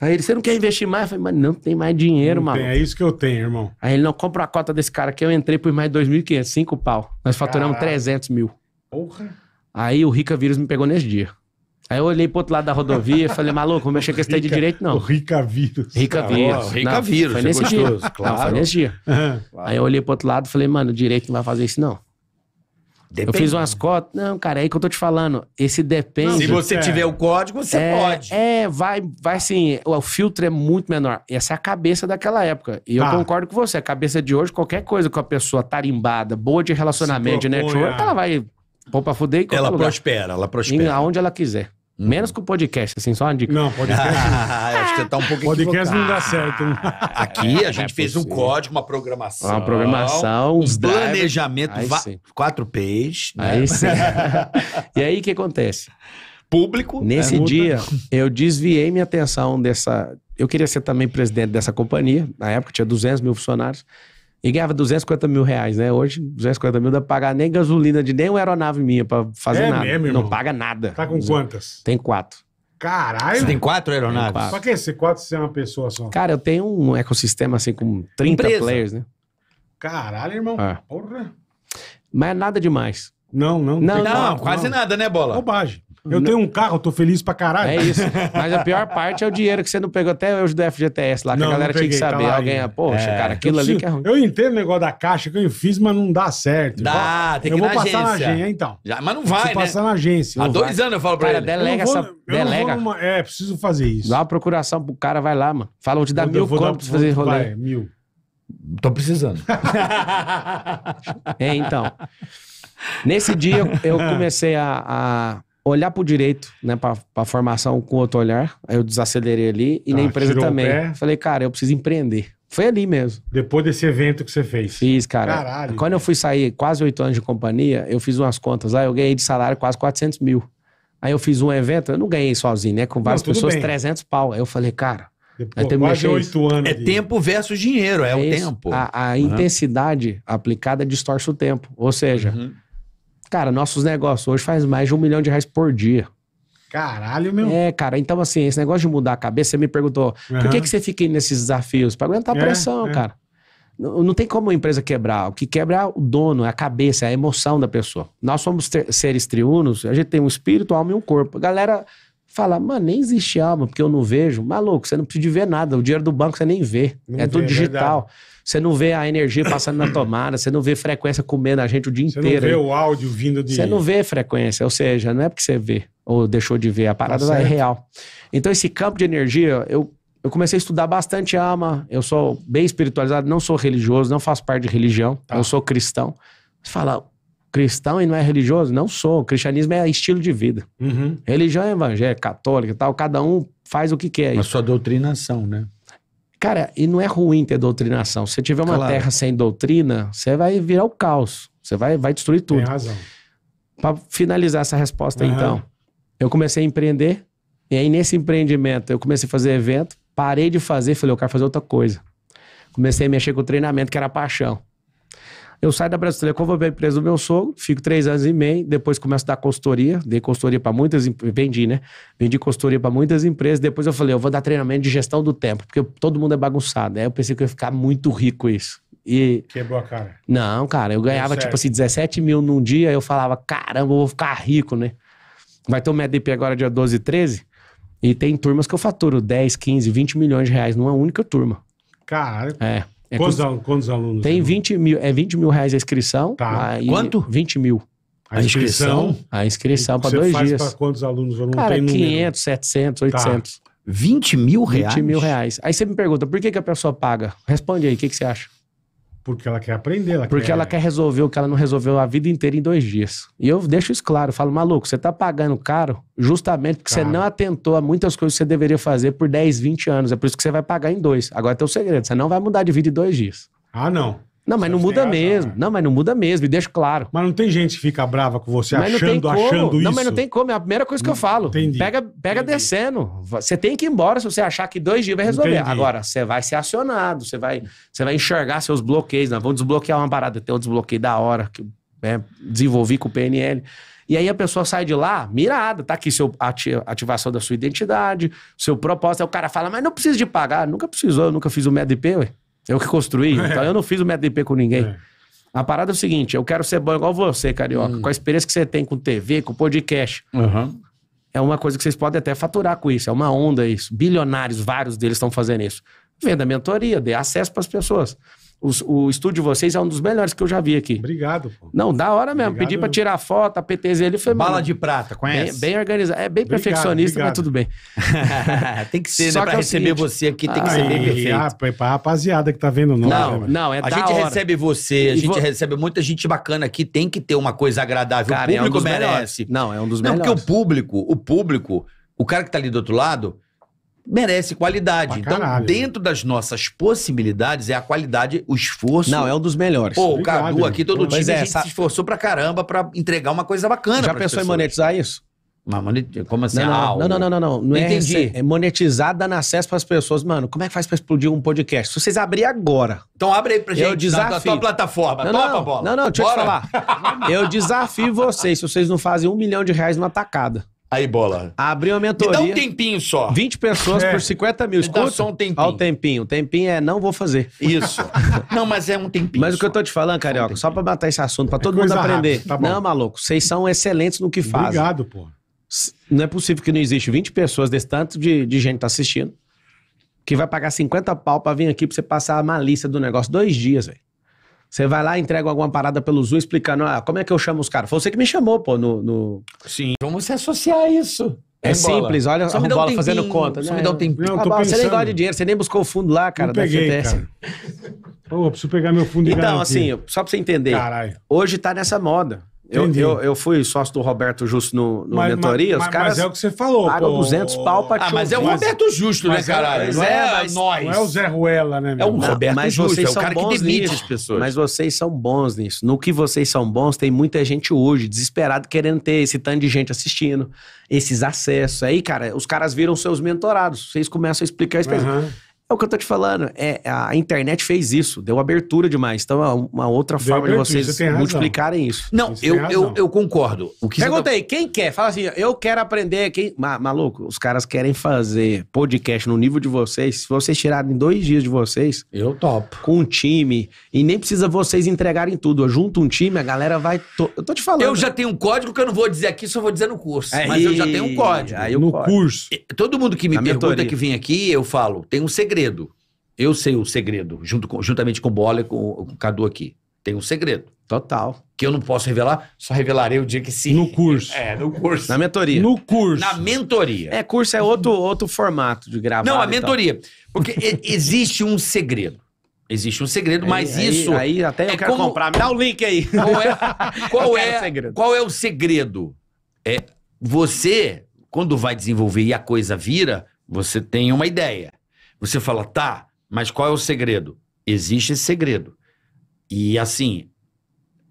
Aí ele, você não quer investir mais? Eu falei, mas não tem mais dinheiro, Tem, É isso que eu tenho, irmão. Aí ele, não, compra a cota desse cara que eu entrei por mais 2.500, 5 pau. Nós faturamos Caralho. 300 mil. Porra. Aí o Rica Vírus me pegou nesse dia. Aí eu olhei pro outro lado da rodovia e falei, maluco, vou mexer com esse de direito, não. O Rica Vírus. Rica Vírus. Rica Vírus. Foi é nesse dia. Claro. Não, foi nesse dia. Uhum. Aí eu olhei pro outro lado e falei, mano, direito não vai fazer isso, não. Depende. Eu fiz umas cotas. Não, cara, é aí que eu tô te falando. Esse depende. Se você é. tiver o código, você é, pode. É, vai, vai assim. O, o filtro é muito menor. Essa é a cabeça daquela época. E eu ah. concordo com você. A cabeça de hoje, qualquer coisa com a pessoa tarimbada, boa de relacionamento, de network, ela vai pôr pra fuder e Ela lugar. prospera, ela prospera. Em, aonde ela quiser. Menos que o podcast, assim, só uma dica. Não, podcast. acho que tá um pouco Podcast equivocado. não dá certo. Né? Aqui a é gente é fez um código, uma programação. Uma programação, uns um planejamento, aí sim. quatro P's. Né? Aí sim. e aí o que acontece? Público. Nesse dia, eu desviei minha atenção dessa. Eu queria ser também presidente dessa companhia. Na época tinha 200 mil funcionários. E ganhava 250 mil reais, né? Hoje, 250 mil dá pra pagar nem gasolina de nem uma aeronave minha pra fazer é nada. Mesmo, irmão. Não paga nada. Tá com quantas? Tem quatro. Caralho! Você tem quatro aeronaves? Tem quatro. Pra que ser quatro se é uma pessoa só? Cara, eu tenho um ecossistema assim com 30 Empresa. players, né? Caralho, irmão. É. Porra. Mas é nada demais. Não, não. Não, não, não quase não. nada, né, Bola? Bobagem. Eu tenho um carro, tô feliz pra caralho. É isso. Mas a pior parte é o dinheiro que você não pegou até hoje do FGTS lá, que não, a galera tinha que tá saber. Tá Alguém, poxa, é, cara, aquilo ali que é ruim. Eu entendo o negócio da caixa que eu fiz, mas não dá certo. Dá, tem que Eu vou passar na agência, então. Já, mas não vai, preciso né? passar na agência. Há dois vai. anos eu falo pra cara, ele. delega vou, essa... Delega. Numa, é, preciso fazer isso. Dá uma procuração pro cara, vai lá, mano. Fala, vou te dar eu mil contos pra fazer rolê. mil. Tô precisando. é, então. Nesse dia eu comecei a, a, olhar para o direito, né, para a formação com outro olhar. Aí eu desacelerei ali e tá, na empresa também. Falei, cara, eu preciso empreender. Foi ali mesmo. Depois desse evento que você fez. Fiz, cara. Caralho. Quando eu fui sair, quase oito anos de companhia, eu fiz umas contas lá, eu ganhei de salário quase 400 mil. Aí eu fiz um evento, eu não ganhei sozinho, né? Com várias não, pessoas, bem. 300 pau. Aí eu falei, cara. Depois, quase oito anos. É de... tempo versus dinheiro, é, é o isso. tempo. A, a uhum. intensidade aplicada distorce o tempo. Ou seja. Uhum Cara, nossos negócios hoje faz mais de um milhão de reais por dia. Caralho, meu. É, cara, então assim, esse negócio de mudar a cabeça, você me perguntou, uhum. por que, que você fica indo nesses desafios? Para aguentar a é, pressão, é. cara. Não, não, tem como a empresa quebrar. O que quebra é o dono, é a cabeça, é a emoção da pessoa. Nós somos seres triunos, a gente tem um espírito, alma e um corpo. A galera Fala, mano, nem existe alma, porque eu não vejo. Maluco, você não precisa de ver nada. O dinheiro do banco você nem vê. Não é vê, tudo é digital. você não vê a energia passando na tomada, você não vê frequência comendo a gente o dia você inteiro. Você não vê hein? o áudio vindo de. Você não vê frequência, ou seja, não é porque você vê ou deixou de ver, a parada tá é real. Então, esse campo de energia, eu, eu comecei a estudar bastante alma. Eu sou bem espiritualizado, não sou religioso, não faço parte de religião, tá. eu sou cristão. Você fala, cristão e não é religioso? Não sou. O cristianismo é estilo de vida. Uhum. Religião é evangélica, católica e tal. Cada um faz o que quer. A sua doutrinação, né? Cara, e não é ruim ter doutrinação. Se tiver uma claro. terra sem doutrina, você vai virar o caos. Você vai, vai destruir tudo. Tem razão. Para finalizar essa resposta, uhum. então, eu comecei a empreender. E aí, nesse empreendimento, eu comecei a fazer evento. Parei de fazer, falei, eu quero fazer outra coisa. Comecei a mexer com o treinamento, que era paixão. Eu saio da Brasil Telecom, vou para a empresa do meu sogro, fico três anos e meio, depois começo a dar consultoria, dei consultoria para muitas vendi, né? Vendi consultoria para muitas empresas. Depois eu falei, eu vou dar treinamento de gestão do tempo, porque todo mundo é bagunçado. Aí né? eu pensei que eu ia ficar muito rico isso. E... Quebrou a cara. Não, cara, eu ganhava é tipo assim 17 mil num dia, eu falava, caramba, eu vou ficar rico, né? Vai ter o MEDP agora dia 12 e 13, e tem turmas que eu faturo 10, 15, 20 milhões de reais numa única turma. Caralho. É. É quantos, al quantos alunos? Tem 20 mil, é 20 mil reais a inscrição. Tá. Aí, Quanto? 20 mil. A inscrição? A inscrição para dois faz dias. Para quantos alunos? Eu não Cara, tenho 500, 700, 800. Tá. 20 mil reais? 20 mil reais. Aí você me pergunta, por que, que a pessoa paga? Responde aí, o que, que você acha? Porque ela quer aprender, ela Porque quer... ela quer resolver o que ela não resolveu a vida inteira em dois dias. E eu deixo isso claro, falo, maluco, você tá pagando caro justamente porque você não atentou a muitas coisas que você deveria fazer por 10, 20 anos. É por isso que você vai pagar em dois. Agora tem o segredo, você não vai mudar de vida em dois dias. Ah, não. Não, mas não muda razão, mesmo. Né? Não, mas não muda mesmo, e deixo claro. Mas não tem gente que fica brava com você mas achando, achando isso. Não, mas não tem como, é a primeira coisa que eu hum, falo. Entendi. Pega, pega Entendi. descendo. Você tem que ir embora se você achar que dois dias vai resolver. Entendi. Agora, você vai ser acionado, você vai, você vai enxergar seus bloqueios. né? vamos desbloquear uma parada. Tem um desbloqueio da hora que né, desenvolvi com o PNL. E aí a pessoa sai de lá mirada, tá aqui seu ativação da sua identidade, seu propósito. Aí o cara fala, mas não precisa de pagar. Ah, nunca precisou, nunca fiz o MEDP, ué. Eu que construí. É. Então eu não fiz o IP com ninguém. É. A parada é o seguinte: eu quero ser bom igual você, carioca, hum. com a experiência que você tem com TV, com podcast. Uhum. É uma coisa que vocês podem até faturar com isso. É uma onda isso. Bilionários, vários deles estão fazendo isso. Venda mentoria, dê acesso para as pessoas o estúdio de vocês é um dos melhores que eu já vi aqui. Obrigado, pô. Não, da hora mesmo. Obrigado. Pedi pra tirar foto, a PTZ ele foi. Bala mano, de prata, conhece? Bem, bem organizado. É bem obrigado, perfeccionista, obrigado. mas tudo bem. tem que ser, né? Só né? Pra é receber seguinte... você aqui, tem ah, que ser bem perfeito. Ah, pra rapaziada que tá vendo nós. Não, né, não, é A gente hora. recebe você, a gente vo... recebe muita gente bacana aqui, tem que ter uma coisa agradável. Cara, o público é um merece. Melhores. Não, é um dos não, melhores. Não, porque o público, o público, o cara que tá ali do outro lado merece qualidade. então, dentro das nossas possibilidades, é a qualidade, o esforço. Não, é um dos melhores. Pô, o Cadu aqui, todo o time, é, essa... se esforçou pra caramba pra entregar uma coisa bacana. Já pensou pessoas. em monetizar isso? Como assim? Não, não, ah, não, não, não, não, não, não. É entendi. É, monetizar, dando acesso para as pessoas. Mano, como é que faz para explodir um podcast? Se vocês abrirem agora. Então abre aí pra gente. Eu desafio. Na tua plataforma. Não, Topa, não, bola. Não, não, deixa Bora. eu te falar. eu desafio vocês, se vocês não fazem um milhão de reais numa tacada. Aí, bola. Abriu a mentoria. Me dá um tempinho só. 20 pessoas é. por 50 mil. Escuta. Dá só um tempinho. Olha o tempinho. O tempinho é não vou fazer. Isso. não, mas é um tempinho. Mas só. o que eu tô te falando, Carioca, um só pra matar esse assunto, pra é todo mundo aprender. Tá não, maluco, vocês são excelentes no que fazem. Obrigado, pô. Não é possível que não existe 20 pessoas desse tanto de, de gente que tá assistindo que vai pagar 50 pau pra vir aqui pra você passar a malícia do negócio dois dias, velho. Você vai lá, entrega alguma parada pelo Zoom explicando, ah, como é que eu chamo os caras? Foi você que me chamou, pô, no... no... Sim. Vamos se associar isso. É simples, olha só a bola um fazendo conta. Só né? me dá um tempinho. Não, ah, você nem gosta de dinheiro, você nem buscou o fundo lá, cara, não da FGTS. Pô, preciso pegar meu fundo de Então, garantia. assim, só pra você entender. Caralho. Hoje tá nessa moda. Eu, eu, eu, fui sócio do Roberto Justo no, no mas, mentoria. Mas, os caras mas é o que você falou. Pagam 200 pau pra te Ah, é né, mas é o Roberto Justo, né, caralho? Não é, é, mas, nós. Não é o Zé Ruela, né? Meu? É o Roberto mas Justo, vocês é o cara que demite as pessoas. Mas vocês são bons nisso. No que vocês são bons, tem muita gente hoje desesperado querendo ter esse tanto de gente assistindo, esses acessos. Aí, cara, os caras viram seus mentorados. Vocês começam a explicar isso pra uhum. eles. É o que eu tô te falando. É, a internet fez isso, deu abertura demais. Então é uma outra deu forma abertura, de vocês multiplicarem isso. Não, eu, eu, eu, concordo. O que Perguntei, tá... quem quer? Fala assim, eu quero aprender. Quem... maluco, os caras querem fazer podcast no nível de vocês. Se vocês tirarem dois dias de vocês. Eu topo. Com um time. E nem precisa vocês entregarem tudo. Eu junto um time, a galera vai. To... Eu tô te falando. Eu já tenho um código que eu não vou dizer aqui, só vou dizer no curso. É, mas eu já tenho um código. Aí no código. curso. Todo mundo que me Na pergunta mentoria. que vem aqui, eu falo, tem um segredo segredo. Eu sei o segredo, junto com, juntamente com o Bola e com, com o Cadu aqui. Tem um segredo. Total. Que eu não posso revelar, só revelarei o dia que sim. No curso. É, no curso. Na mentoria. No curso. Na mentoria. É, curso é outro, outro formato de gravar. Não, a então. mentoria. Porque existe um segredo. Existe um segredo, aí, mas aí, isso. Aí até é eu quero como... comprar. dá o link aí. Qual é, qual é, segredo. qual é o segredo? É você, quando vai desenvolver e a coisa vira, você tem uma ideia. Você fala, tá, mas qual é o segredo? Existe esse segredo. E assim,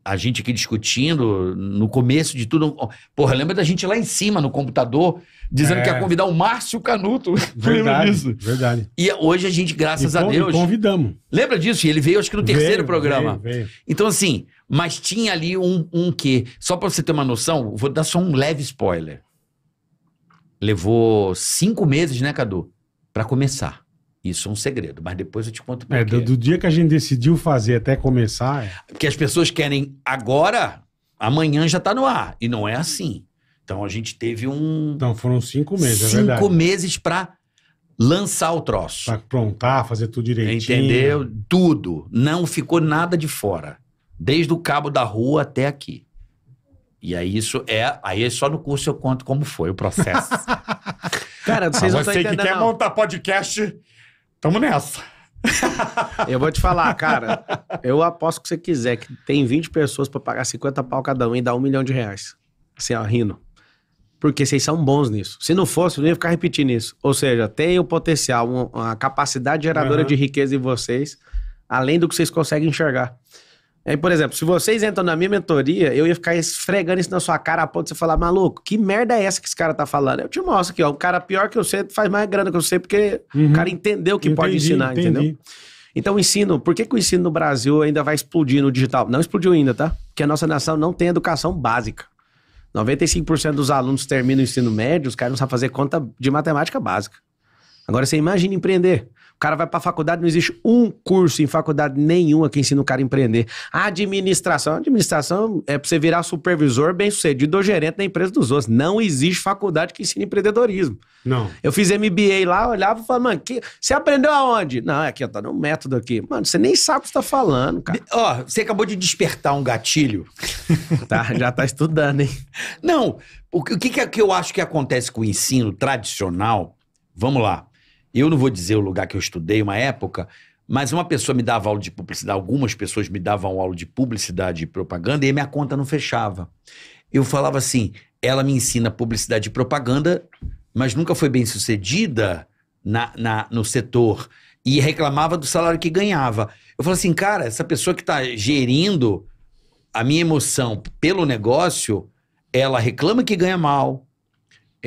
a gente aqui discutindo, no começo de tudo. Porra, lembra da gente lá em cima, no computador, dizendo é. que ia é. convidar o Márcio Canuto. Verdade, disso? Verdade. E hoje a gente, graças e a Deus. convidamos. Lembra disso? E ele veio, acho que no veio, terceiro programa. Veio, veio. Então, assim, mas tinha ali um, um quê? Só para você ter uma noção, vou dar só um leve spoiler. Levou cinco meses, né, Cadu? para começar. Isso é um segredo, mas depois eu te conto é, do, do, dia que a gente decidiu fazer até começar. É... Porque as pessoas querem agora, amanhã já está no ar. E não é assim. Então a gente teve um. Então foram cinco meses, cinco é verdade. Cinco meses para lançar o troço. Para aprontar, fazer tudo direitinho. Entendeu? Tudo. Não ficou nada de fora. Desde o cabo da rua até aqui. E aí isso é. Aí é só no curso eu conto como foi o processo. Cara, vocês ah, não estão entendendo. Você que quer não. montar podcast Tamo nessa. Eu vou te falar, cara. Eu aposto que você quiser que tem 20 pessoas para pagar 50 pau cada um e dar um milhão de reais. Assim, ó, rindo. Porque vocês são bons nisso. Se não fosse, eu não ia ficar repetindo isso. Ou seja, tem o potencial, a uma capacidade geradora uhum. de riqueza em vocês, além do que vocês conseguem enxergar. Aí, por exemplo, se vocês entram na minha mentoria, eu ia ficar esfregando isso na sua cara a ponto de você falar, maluco, que merda é essa que esse cara tá falando? Eu te mostro aqui, ó. Um cara pior que eu sei faz mais grana que eu sei, porque uhum. o cara entendeu o que entendi, pode ensinar, entendi. entendeu? Então, o ensino, por que, que o ensino no Brasil ainda vai explodir no digital? Não explodiu ainda, tá? Porque a nossa nação não tem educação básica. 95% dos alunos terminam o ensino médio, os caras não sabem fazer conta de matemática básica. Agora você imagina empreender. O cara vai pra faculdade, não existe um curso em faculdade nenhuma que ensina o cara a empreender. A administração, a administração é pra você virar supervisor bem-sucedido ou gerente da empresa dos outros. Não existe faculdade que ensine empreendedorismo. Não. Eu fiz MBA lá, olhava e falava, mano, que... você aprendeu aonde? Não, é aqui, ó, tá no método aqui. Mano, você nem sabe o que você tá falando, cara. Ó, você acabou de despertar um gatilho. tá, já tá estudando, hein? Não, o que, o é que eu acho que acontece com o ensino tradicional? Vamos lá. Eu não vou dizer o lugar que eu estudei, uma época, mas uma pessoa me dava aula de publicidade, algumas pessoas me davam aula de publicidade e propaganda e minha conta não fechava. Eu falava assim: ela me ensina publicidade e propaganda, mas nunca foi bem sucedida na, na no setor e reclamava do salário que ganhava. Eu falo assim, cara, essa pessoa que está gerindo a minha emoção pelo negócio, ela reclama que ganha mal,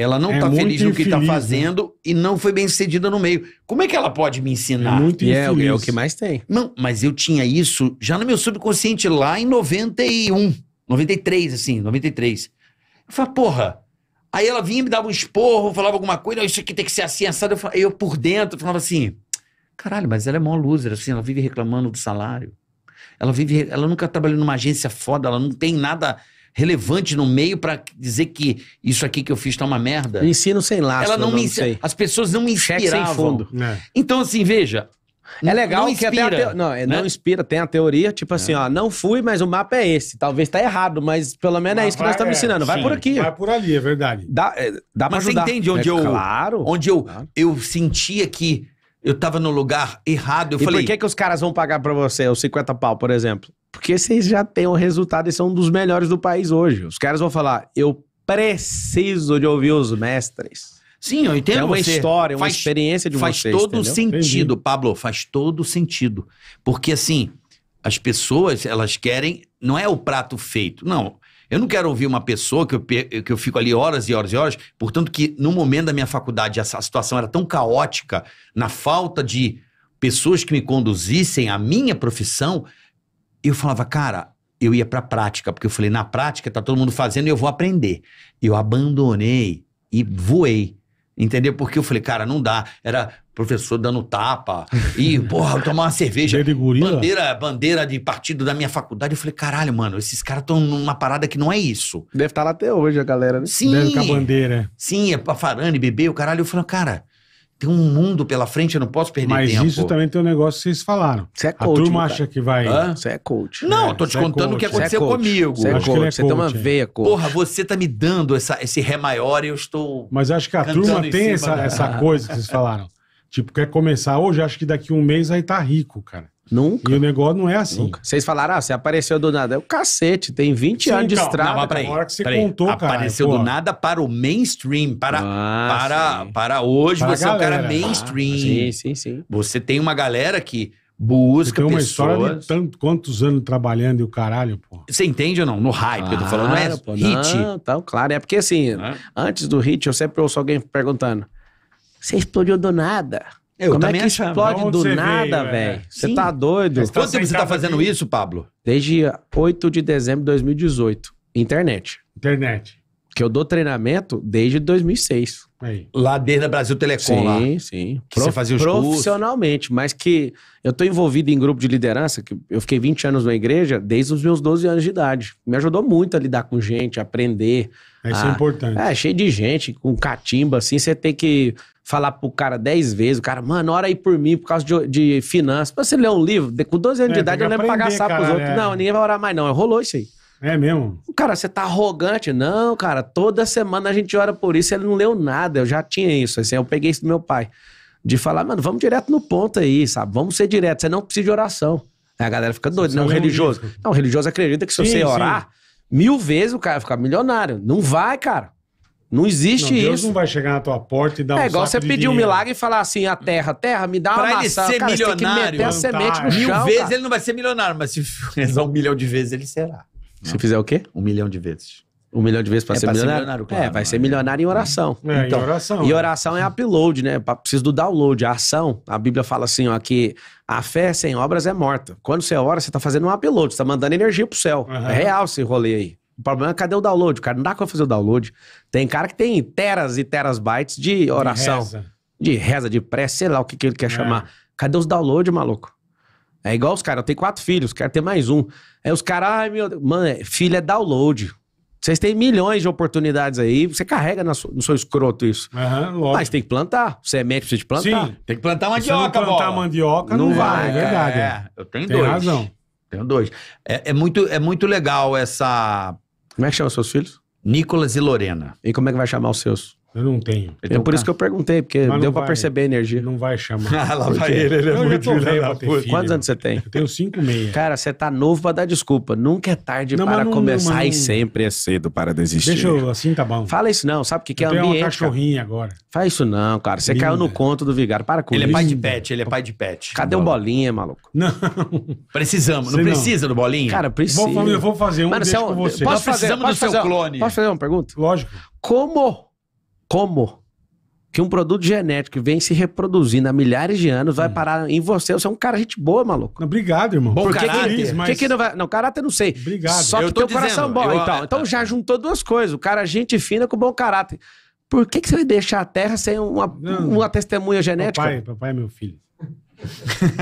ela não é tá feliz no que está tá fazendo né? e não foi bem sucedida no meio. Como é que ela pode me é ensinar? É muito infeliz. É, é o é que mais tem. Não, mas eu tinha isso já no meu subconsciente lá em 91, 93, assim, 93. Eu falei, porra. Aí ela vinha, me dava um esporro, falava alguma coisa, isso aqui tem que ser assim, assado. Eu, falava, eu por dentro falava assim, caralho, mas ela é mó loser, assim, ela vive reclamando do salário. Ela vive, ela nunca trabalhou numa agência foda, ela não tem nada relevante no meio para dizer que isso aqui que eu fiz tá uma merda. Ensino sem laço. Ela não, não me ensina. As pessoas não me inspiravam. sem fundo. É. Então, assim, veja. É legal não inspira, que até a te... não, é, né? não inspira, tem a teoria, tipo assim, é. assim, ó, não fui, mas o mapa é esse. Talvez tá errado, mas pelo menos mas é isso que nós estamos é, ensinando. Vai sim, por aqui. Vai por ali, é verdade. Dá, é, dá mas pra ajudar. Mas você entende onde é eu claro, onde eu, claro. eu sentia que eu tava no lugar errado. Eu e falei, por que, que os caras vão pagar para você os 50 pau, por exemplo? Porque vocês já têm o um resultado e são um dos melhores do país hoje. Os caras vão falar, eu preciso de ouvir os mestres. Sim, eu entendo. É uma você. história, uma faz, experiência de faz vocês. Faz todo entendeu? sentido, Entendi. Pablo, faz todo sentido. Porque assim, as pessoas, elas querem, não é o prato feito, não. Eu não quero ouvir uma pessoa que eu, que eu fico ali horas e horas e horas. Portanto, que no momento da minha faculdade, essa situação era tão caótica, na falta de pessoas que me conduzissem à minha profissão, eu falava, cara, eu ia para a prática, porque eu falei, na prática tá todo mundo fazendo e eu vou aprender. Eu abandonei e voei. Entendeu? Porque eu falei, cara, não dá. Era professor dando tapa. E, porra, tomar uma cerveja. bandeira, bandeira de partido da minha faculdade. Eu falei, caralho, mano, esses caras estão numa parada que não é isso. Deve estar tá lá até hoje a galera, né? Sim. Deve com a bandeira. É. Sim, é pra Farane, bebê, o caralho. Eu falei, cara, tem um mundo pela frente, eu não posso perder Mas tempo. Mas isso também tem um negócio que vocês falaram. Você é coach. A turma cara. acha que vai. Você é coach. Não, é, tô te é contando é o que aconteceu comigo. Você é, é coach. Você tem uma veia coach. Porra, você tá me dando essa, esse ré maior e eu estou. Mas acho que a turma tem essa, da... essa coisa que vocês falaram. tipo, quer começar hoje, acho que daqui um mês aí tá rico, cara. Nunca. E o negócio não é assim. Nunca. Vocês falaram, ah, você apareceu do nada. É o cacete, tem 20 Sim, anos de estrada. Não, mas peraí, hora que você contou, apareceu cara. Apareceu do nada para o mainstream, para, ah, para, para hoje para você é um cara mainstream. Ah, sim, sim, sim. Você tem uma galera que busca tem uma pessoas. história de tanto, quantos anos trabalhando e o caralho, pô. Você entende ou não? No hype claro, eu tô falando, não é pô, hit. Não, tá, claro, é porque assim, é? antes do hit eu sempre ouço alguém perguntando, você explodiu do nada. Eu Como é também é que achava. explode do nada, é? velho? Você tá doido? Você tá Quanto tempo você tá fazendo isso, Pablo? Desde 8 de dezembro de 2018. Internet. Internet. Que eu dou treinamento desde 2006. Aí. Lá dentro da Brasil Telecom, lá. Sim, sim. você fazia os cursos. profissionalmente, mas que eu tô envolvido em grupo de liderança, que eu fiquei 20 anos na igreja desde os meus 12 anos de idade. Me ajudou muito a lidar com gente, a aprender. Isso é importante. É, cheio de gente, com catimba, assim, você tem que falar pro cara dez vezes, o cara, mano, ora aí por mim, por causa de, de finanças. Pra você ler um livro, com 12 anos é, de idade, eu lembro aprender, pagar sapo pros outros. É. Não, ninguém vai orar mais, não. Rolou isso aí. É mesmo? Cara, você tá arrogante. Não, cara, toda semana a gente ora por isso, ele não leu nada. Eu já tinha isso, assim, eu peguei isso do meu pai. De falar, mano, vamos direto no ponto aí, sabe? Vamos ser direto, você não precisa de oração. Aí a galera fica doida, não, não religioso. Não, Não, religioso acredita que se sim, você orar sim. mil vezes, o cara vai ficar milionário. Não vai, cara. Não existe não, Deus isso. Deus não vai chegar na tua porta e dar é, um É igual você pedir dinheiro. um milagre e falar assim, a terra, terra, me dá pra uma maçã. Pra ele ser cara, milionário. Plantar, semente no mil chão, vezes cara. ele não vai ser milionário, mas se rezar um milhão de vezes ele será. Se fizer o quê? Um milhão de vezes. Um milhão de vezes pra, é ser, pra milionário? ser, milionário? Claro, é, vai ser milionário em oração. É, então, em oração. É. E oração é upload, né? Preciso do download. A ação, a Bíblia fala assim, ó, que a fé sem obras é morta. Quando você ora, você tá fazendo um upload, você tá mandando energia pro céu. Uhum. É real esse rolê aí. O problema é cadê o download, cara? Não dá pra fazer o download. Tem cara que tem teras e teras bytes de oração. De reza. De, reza, de prece, sei lá o que, que ele quer é. chamar. Cadê os downloads maluco? É igual os caras, eu tenho quatro filhos, quero ter mais um. Aí os caras, ai meu Deus, mano, filho é download. Vocês têm milhões de oportunidades aí, você carrega no seu, no seu escroto isso. Uhum, Mas tem que plantar. Semente precisa de plantar. Sim, tem que plantar mandioca, Se não plantar bola. mandioca, não, não né? vai. É, verdade. É. é. Eu tenho tem dois. Razão. Tenho dois. É, é, muito, é muito legal essa como é que chama seus filhos? Nicolas e Lorena. E como é que vai chamar os seus? Eu não tenho. Então é por isso tá. que eu perguntei, porque Mas deu pra vai, perceber a energia. Não vai chamar. ah, lá vai ele, ele é eu muito velho Quantos anos você tem? Eu tenho cinco meia. Cara, você tá novo pra dar desculpa. Nunca é tarde não, para não, começar não, e sempre é cedo para desistir. Deixa eu, assim tá bom. Fala isso não, sabe o que, que é ambiente? Eu tenho cachorrinha cara. agora. Faz isso não, cara. Você Linda. caiu no conto do Vigário. Para com ele isso. Ele é pai de pet, ele é pai de pet. Cadê o Bolinha, maluco? Não. Precisamos. Não precisa do Bolinha? Cara, precisa. Vou, eu vou fazer um Mano, é com você. precisamos do seu clone. Posso fazer uma pergunta? Lógico. Como como que um produto genético que vem se reproduzindo há milhares de anos vai hum. parar em você. Você é um cara gente boa, maluco. Obrigado, irmão. Bom Por caráter. Que, mas... que, que não vai... Não, caráter não sei. Obrigado. Só que teu dizendo, coração bom. Eu... Então, então já juntou duas coisas. O cara é gente fina com bom caráter. Por que, que você vai deixar a terra sem uma, uma testemunha genética? Papai, papai é meu filho.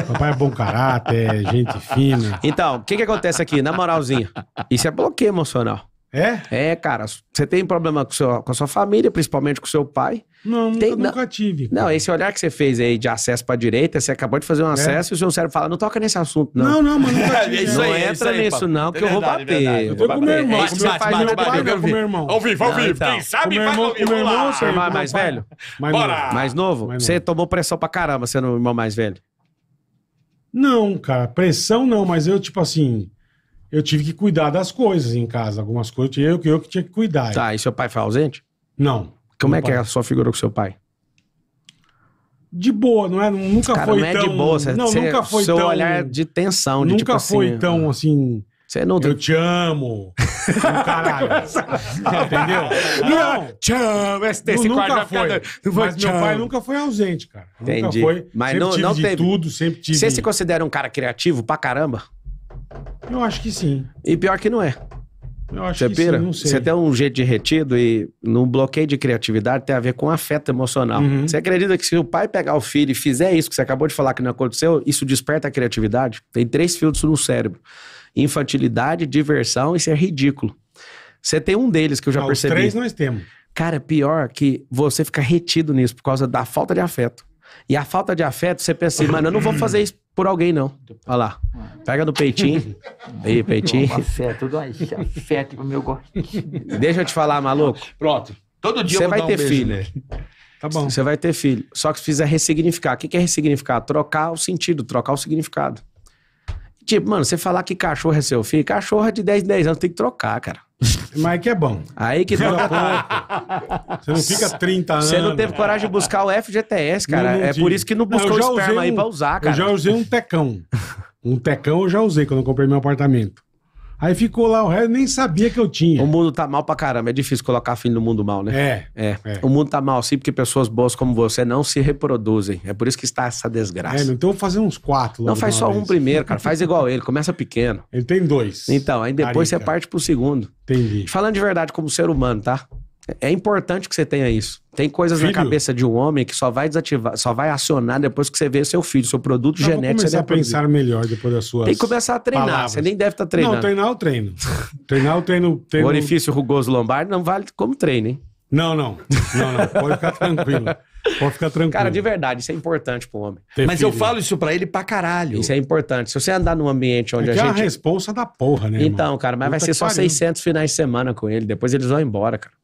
Papai é bom caráter, é gente fina. Então, o que, que acontece aqui, na moralzinha? Isso é bloqueio emocional. É? É, cara. Você tem problema com, seu, com a sua família, principalmente com seu pai. Não, nunca, tem, nunca não, tive. Cara. Não, esse olhar que você fez aí de acesso pra direita, você acabou de fazer um é. acesso é. e o seu cérebro fala, não toca nesse assunto, não. Não, não, mano, nunca é tive. isso não aí, entra é isso aí, nisso, não, que é eu vou bater. Verdade, eu tô com meu irmão. você faz meu pai, eu com meu irmão. Ao vivo, ao vivo. Então. Quem sabe vai ao vivo irmão, Seu irmão mais velho? Bora! Mais novo? Você tomou pressão pra caramba sendo o irmão mais velho? Não, cara, pressão não, mas eu, tipo assim eu tive que cuidar das coisas em casa, algumas coisas eu, eu que tinha que cuidar. Tá, e seu pai foi ausente? Não. Como é pai... que é a sua figura com seu pai? De boa, não é? Nunca Cara, foi não é tão. De boa, cê, não, nunca foi seu tão. Seu olhar é de tensão, de Nunca tipo assim, foi tão né? assim. Você não Eu te amo. caralho. Entendeu? Não. Te amo. Esse, esse nunca foi. Mas meu pai nunca foi ausente, cara. Entendi. Nunca foi. Mas sempre não, tive não de teve. tudo, sempre tive... Você se considera um cara criativo pra caramba? Eu acho que sim. E pior que não é. Eu acho você que pira? sim, não sei. Você tem um jeito de retido e no bloqueio de criatividade tem a ver com afeto emocional. Uhum. Você acredita que se o pai pegar o filho e fizer isso que você acabou de falar que não aconteceu, isso desperta a criatividade? Tem três filtros no cérebro: infantilidade, diversão e ser é ridículo. Você tem um deles que eu já ah, percebi. Os três nós temos. Cara, pior que você fica retido nisso por causa da falta de afeto. E a falta de afeto, você pensa assim, mano, eu não vou fazer isso por alguém, não. Olha lá. Pega no peitinho. Aí, peitinho. Afeto, aí, afeto pro meu gostinho. Deixa eu te falar, maluco. Pronto. Todo dia Você vai ter beijo, filho. Né? Tá bom. Você vai ter filho. Só que se fizer ressignificar. O que é ressignificar? Trocar o sentido, trocar o significado. Tipo, mano, você falar que cachorro é seu filho, cachorro é de 10 em 10 anos, tem que trocar, cara. Mas que é bom. Aí que dura pouco. Você não fica 30 anos. Você não teve coragem de buscar o FGTS, cara. Não, não é por isso que não buscou não, o esperma um, aí pra usar, cara. Eu já usei um tecão. Um tecão eu já usei quando eu comprei meu apartamento. Aí ficou lá o resto, nem sabia que eu tinha. O mundo tá mal pra caramba. É difícil colocar fim no mundo mal, né? É, é. é. O mundo tá mal, sim, porque pessoas boas como você não se reproduzem. É por isso que está essa desgraça. É, então vou fazer uns quatro. Não, faz só vez. um primeiro, cara. Faz igual ele. Começa pequeno. Ele tem dois. Então, aí depois Carica. você parte pro segundo. Entendi. Falando de verdade, como ser humano, tá? É importante que você tenha isso. Tem coisas filho. na cabeça de um homem que só vai desativar, só vai acionar depois que você vê seu filho, seu produto eu genético. Começar a pensar produzir. melhor depois das suas. Tem que começar a treinar. Palavras. Você nem deve estar tá treinando. Não, treinar o treino. treinar o treino, treino. O orifício rugoso lombar não vale como treino, hein? Não, não. Não, não. Pode ficar tranquilo. Pode ficar tranquilo. Cara, de verdade, isso é importante pro homem. Ter Mas filho. eu falo isso pra ele pra caralho. Isso é importante. Se você andar num ambiente onde é a é gente. É a responsa da porra, né? Então, irmão? cara, mas Puta vai ser só 600 finais de semana com ele. Depois eles vão embora, cara.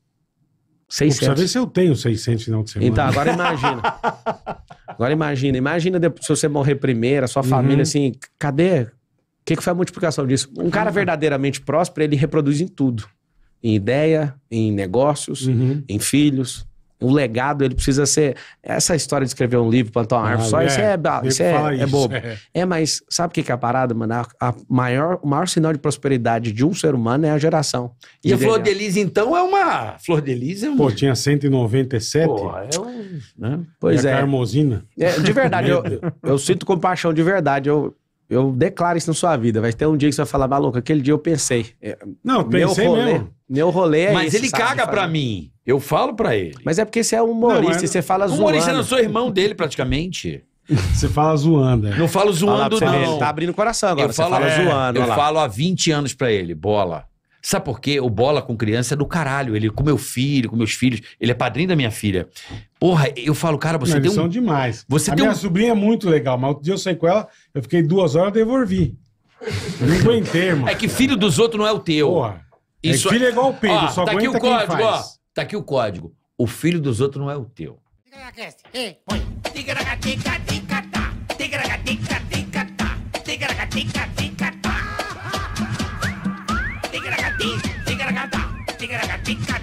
600. Precisa ver se eu tenho 600 final de semana. Então, agora imagina. agora imagina. Imagina se você morrer primeiro, a sua uhum. família assim, cadê? O que, que foi a multiplicação disso? Um cara uhum. verdadeiramente próspero, ele reproduz em tudo. Em ideia, em negócios, uhum. em filhos, o legado, ele precisa ser. Essa história de escrever um livro, plantar uma ah, árvore, só é, isso é, isso é, é, é, é bobo. É. é. mas sabe o que, que é a parada, mano? A, a, maior, o maior sinal de prosperidade de um ser humano é a geração. E a Flor é de Lis, então, é uma. Flor de Lis é uma. Pô, tinha 197. Pô, é um. Né? Pois e é. Carmosina. É, de verdade, eu, eu sinto compaixão, de verdade. Eu, eu declaro isso na sua vida. Vai ter um dia que você vai falar, maluco, aquele dia eu pensei. É, não, pensei meu rolê, mesmo. Meu rolê é Mas esse, ele sabe, caga para mim. Eu falo para ele. Mas é porque você é um humorista, não, você fala é zoando. Humorista, não sou irmão dele praticamente. Você fala zoando. É. Não falo zoando, não. ele tá abrindo o coração agora. Eu você falo, fala é, zoando. Eu falo há 20 anos para ele, bola. Sabe por quê? O Bola com criança é do caralho. Ele com meu filho, com meus filhos. Ele é padrinho da minha filha. Porra, eu falo, cara, você não, tem eles um... são demais. Você a tem minha um... sobrinha é muito legal, mas outro dia eu saí com ela, eu fiquei duas horas e devolvi. não aguentei, irmão. É que filho dos outros não é o teu. Porra. Isso... É filho é igual o Pedro, ó, só tá aqui o código, ó. Tá aqui o código. O filho dos outros não é o teu. Tica-tica-tica-tica-tá. Tica-tica-tica-tica-tá. Tica-tica-tica-tica-tá. pica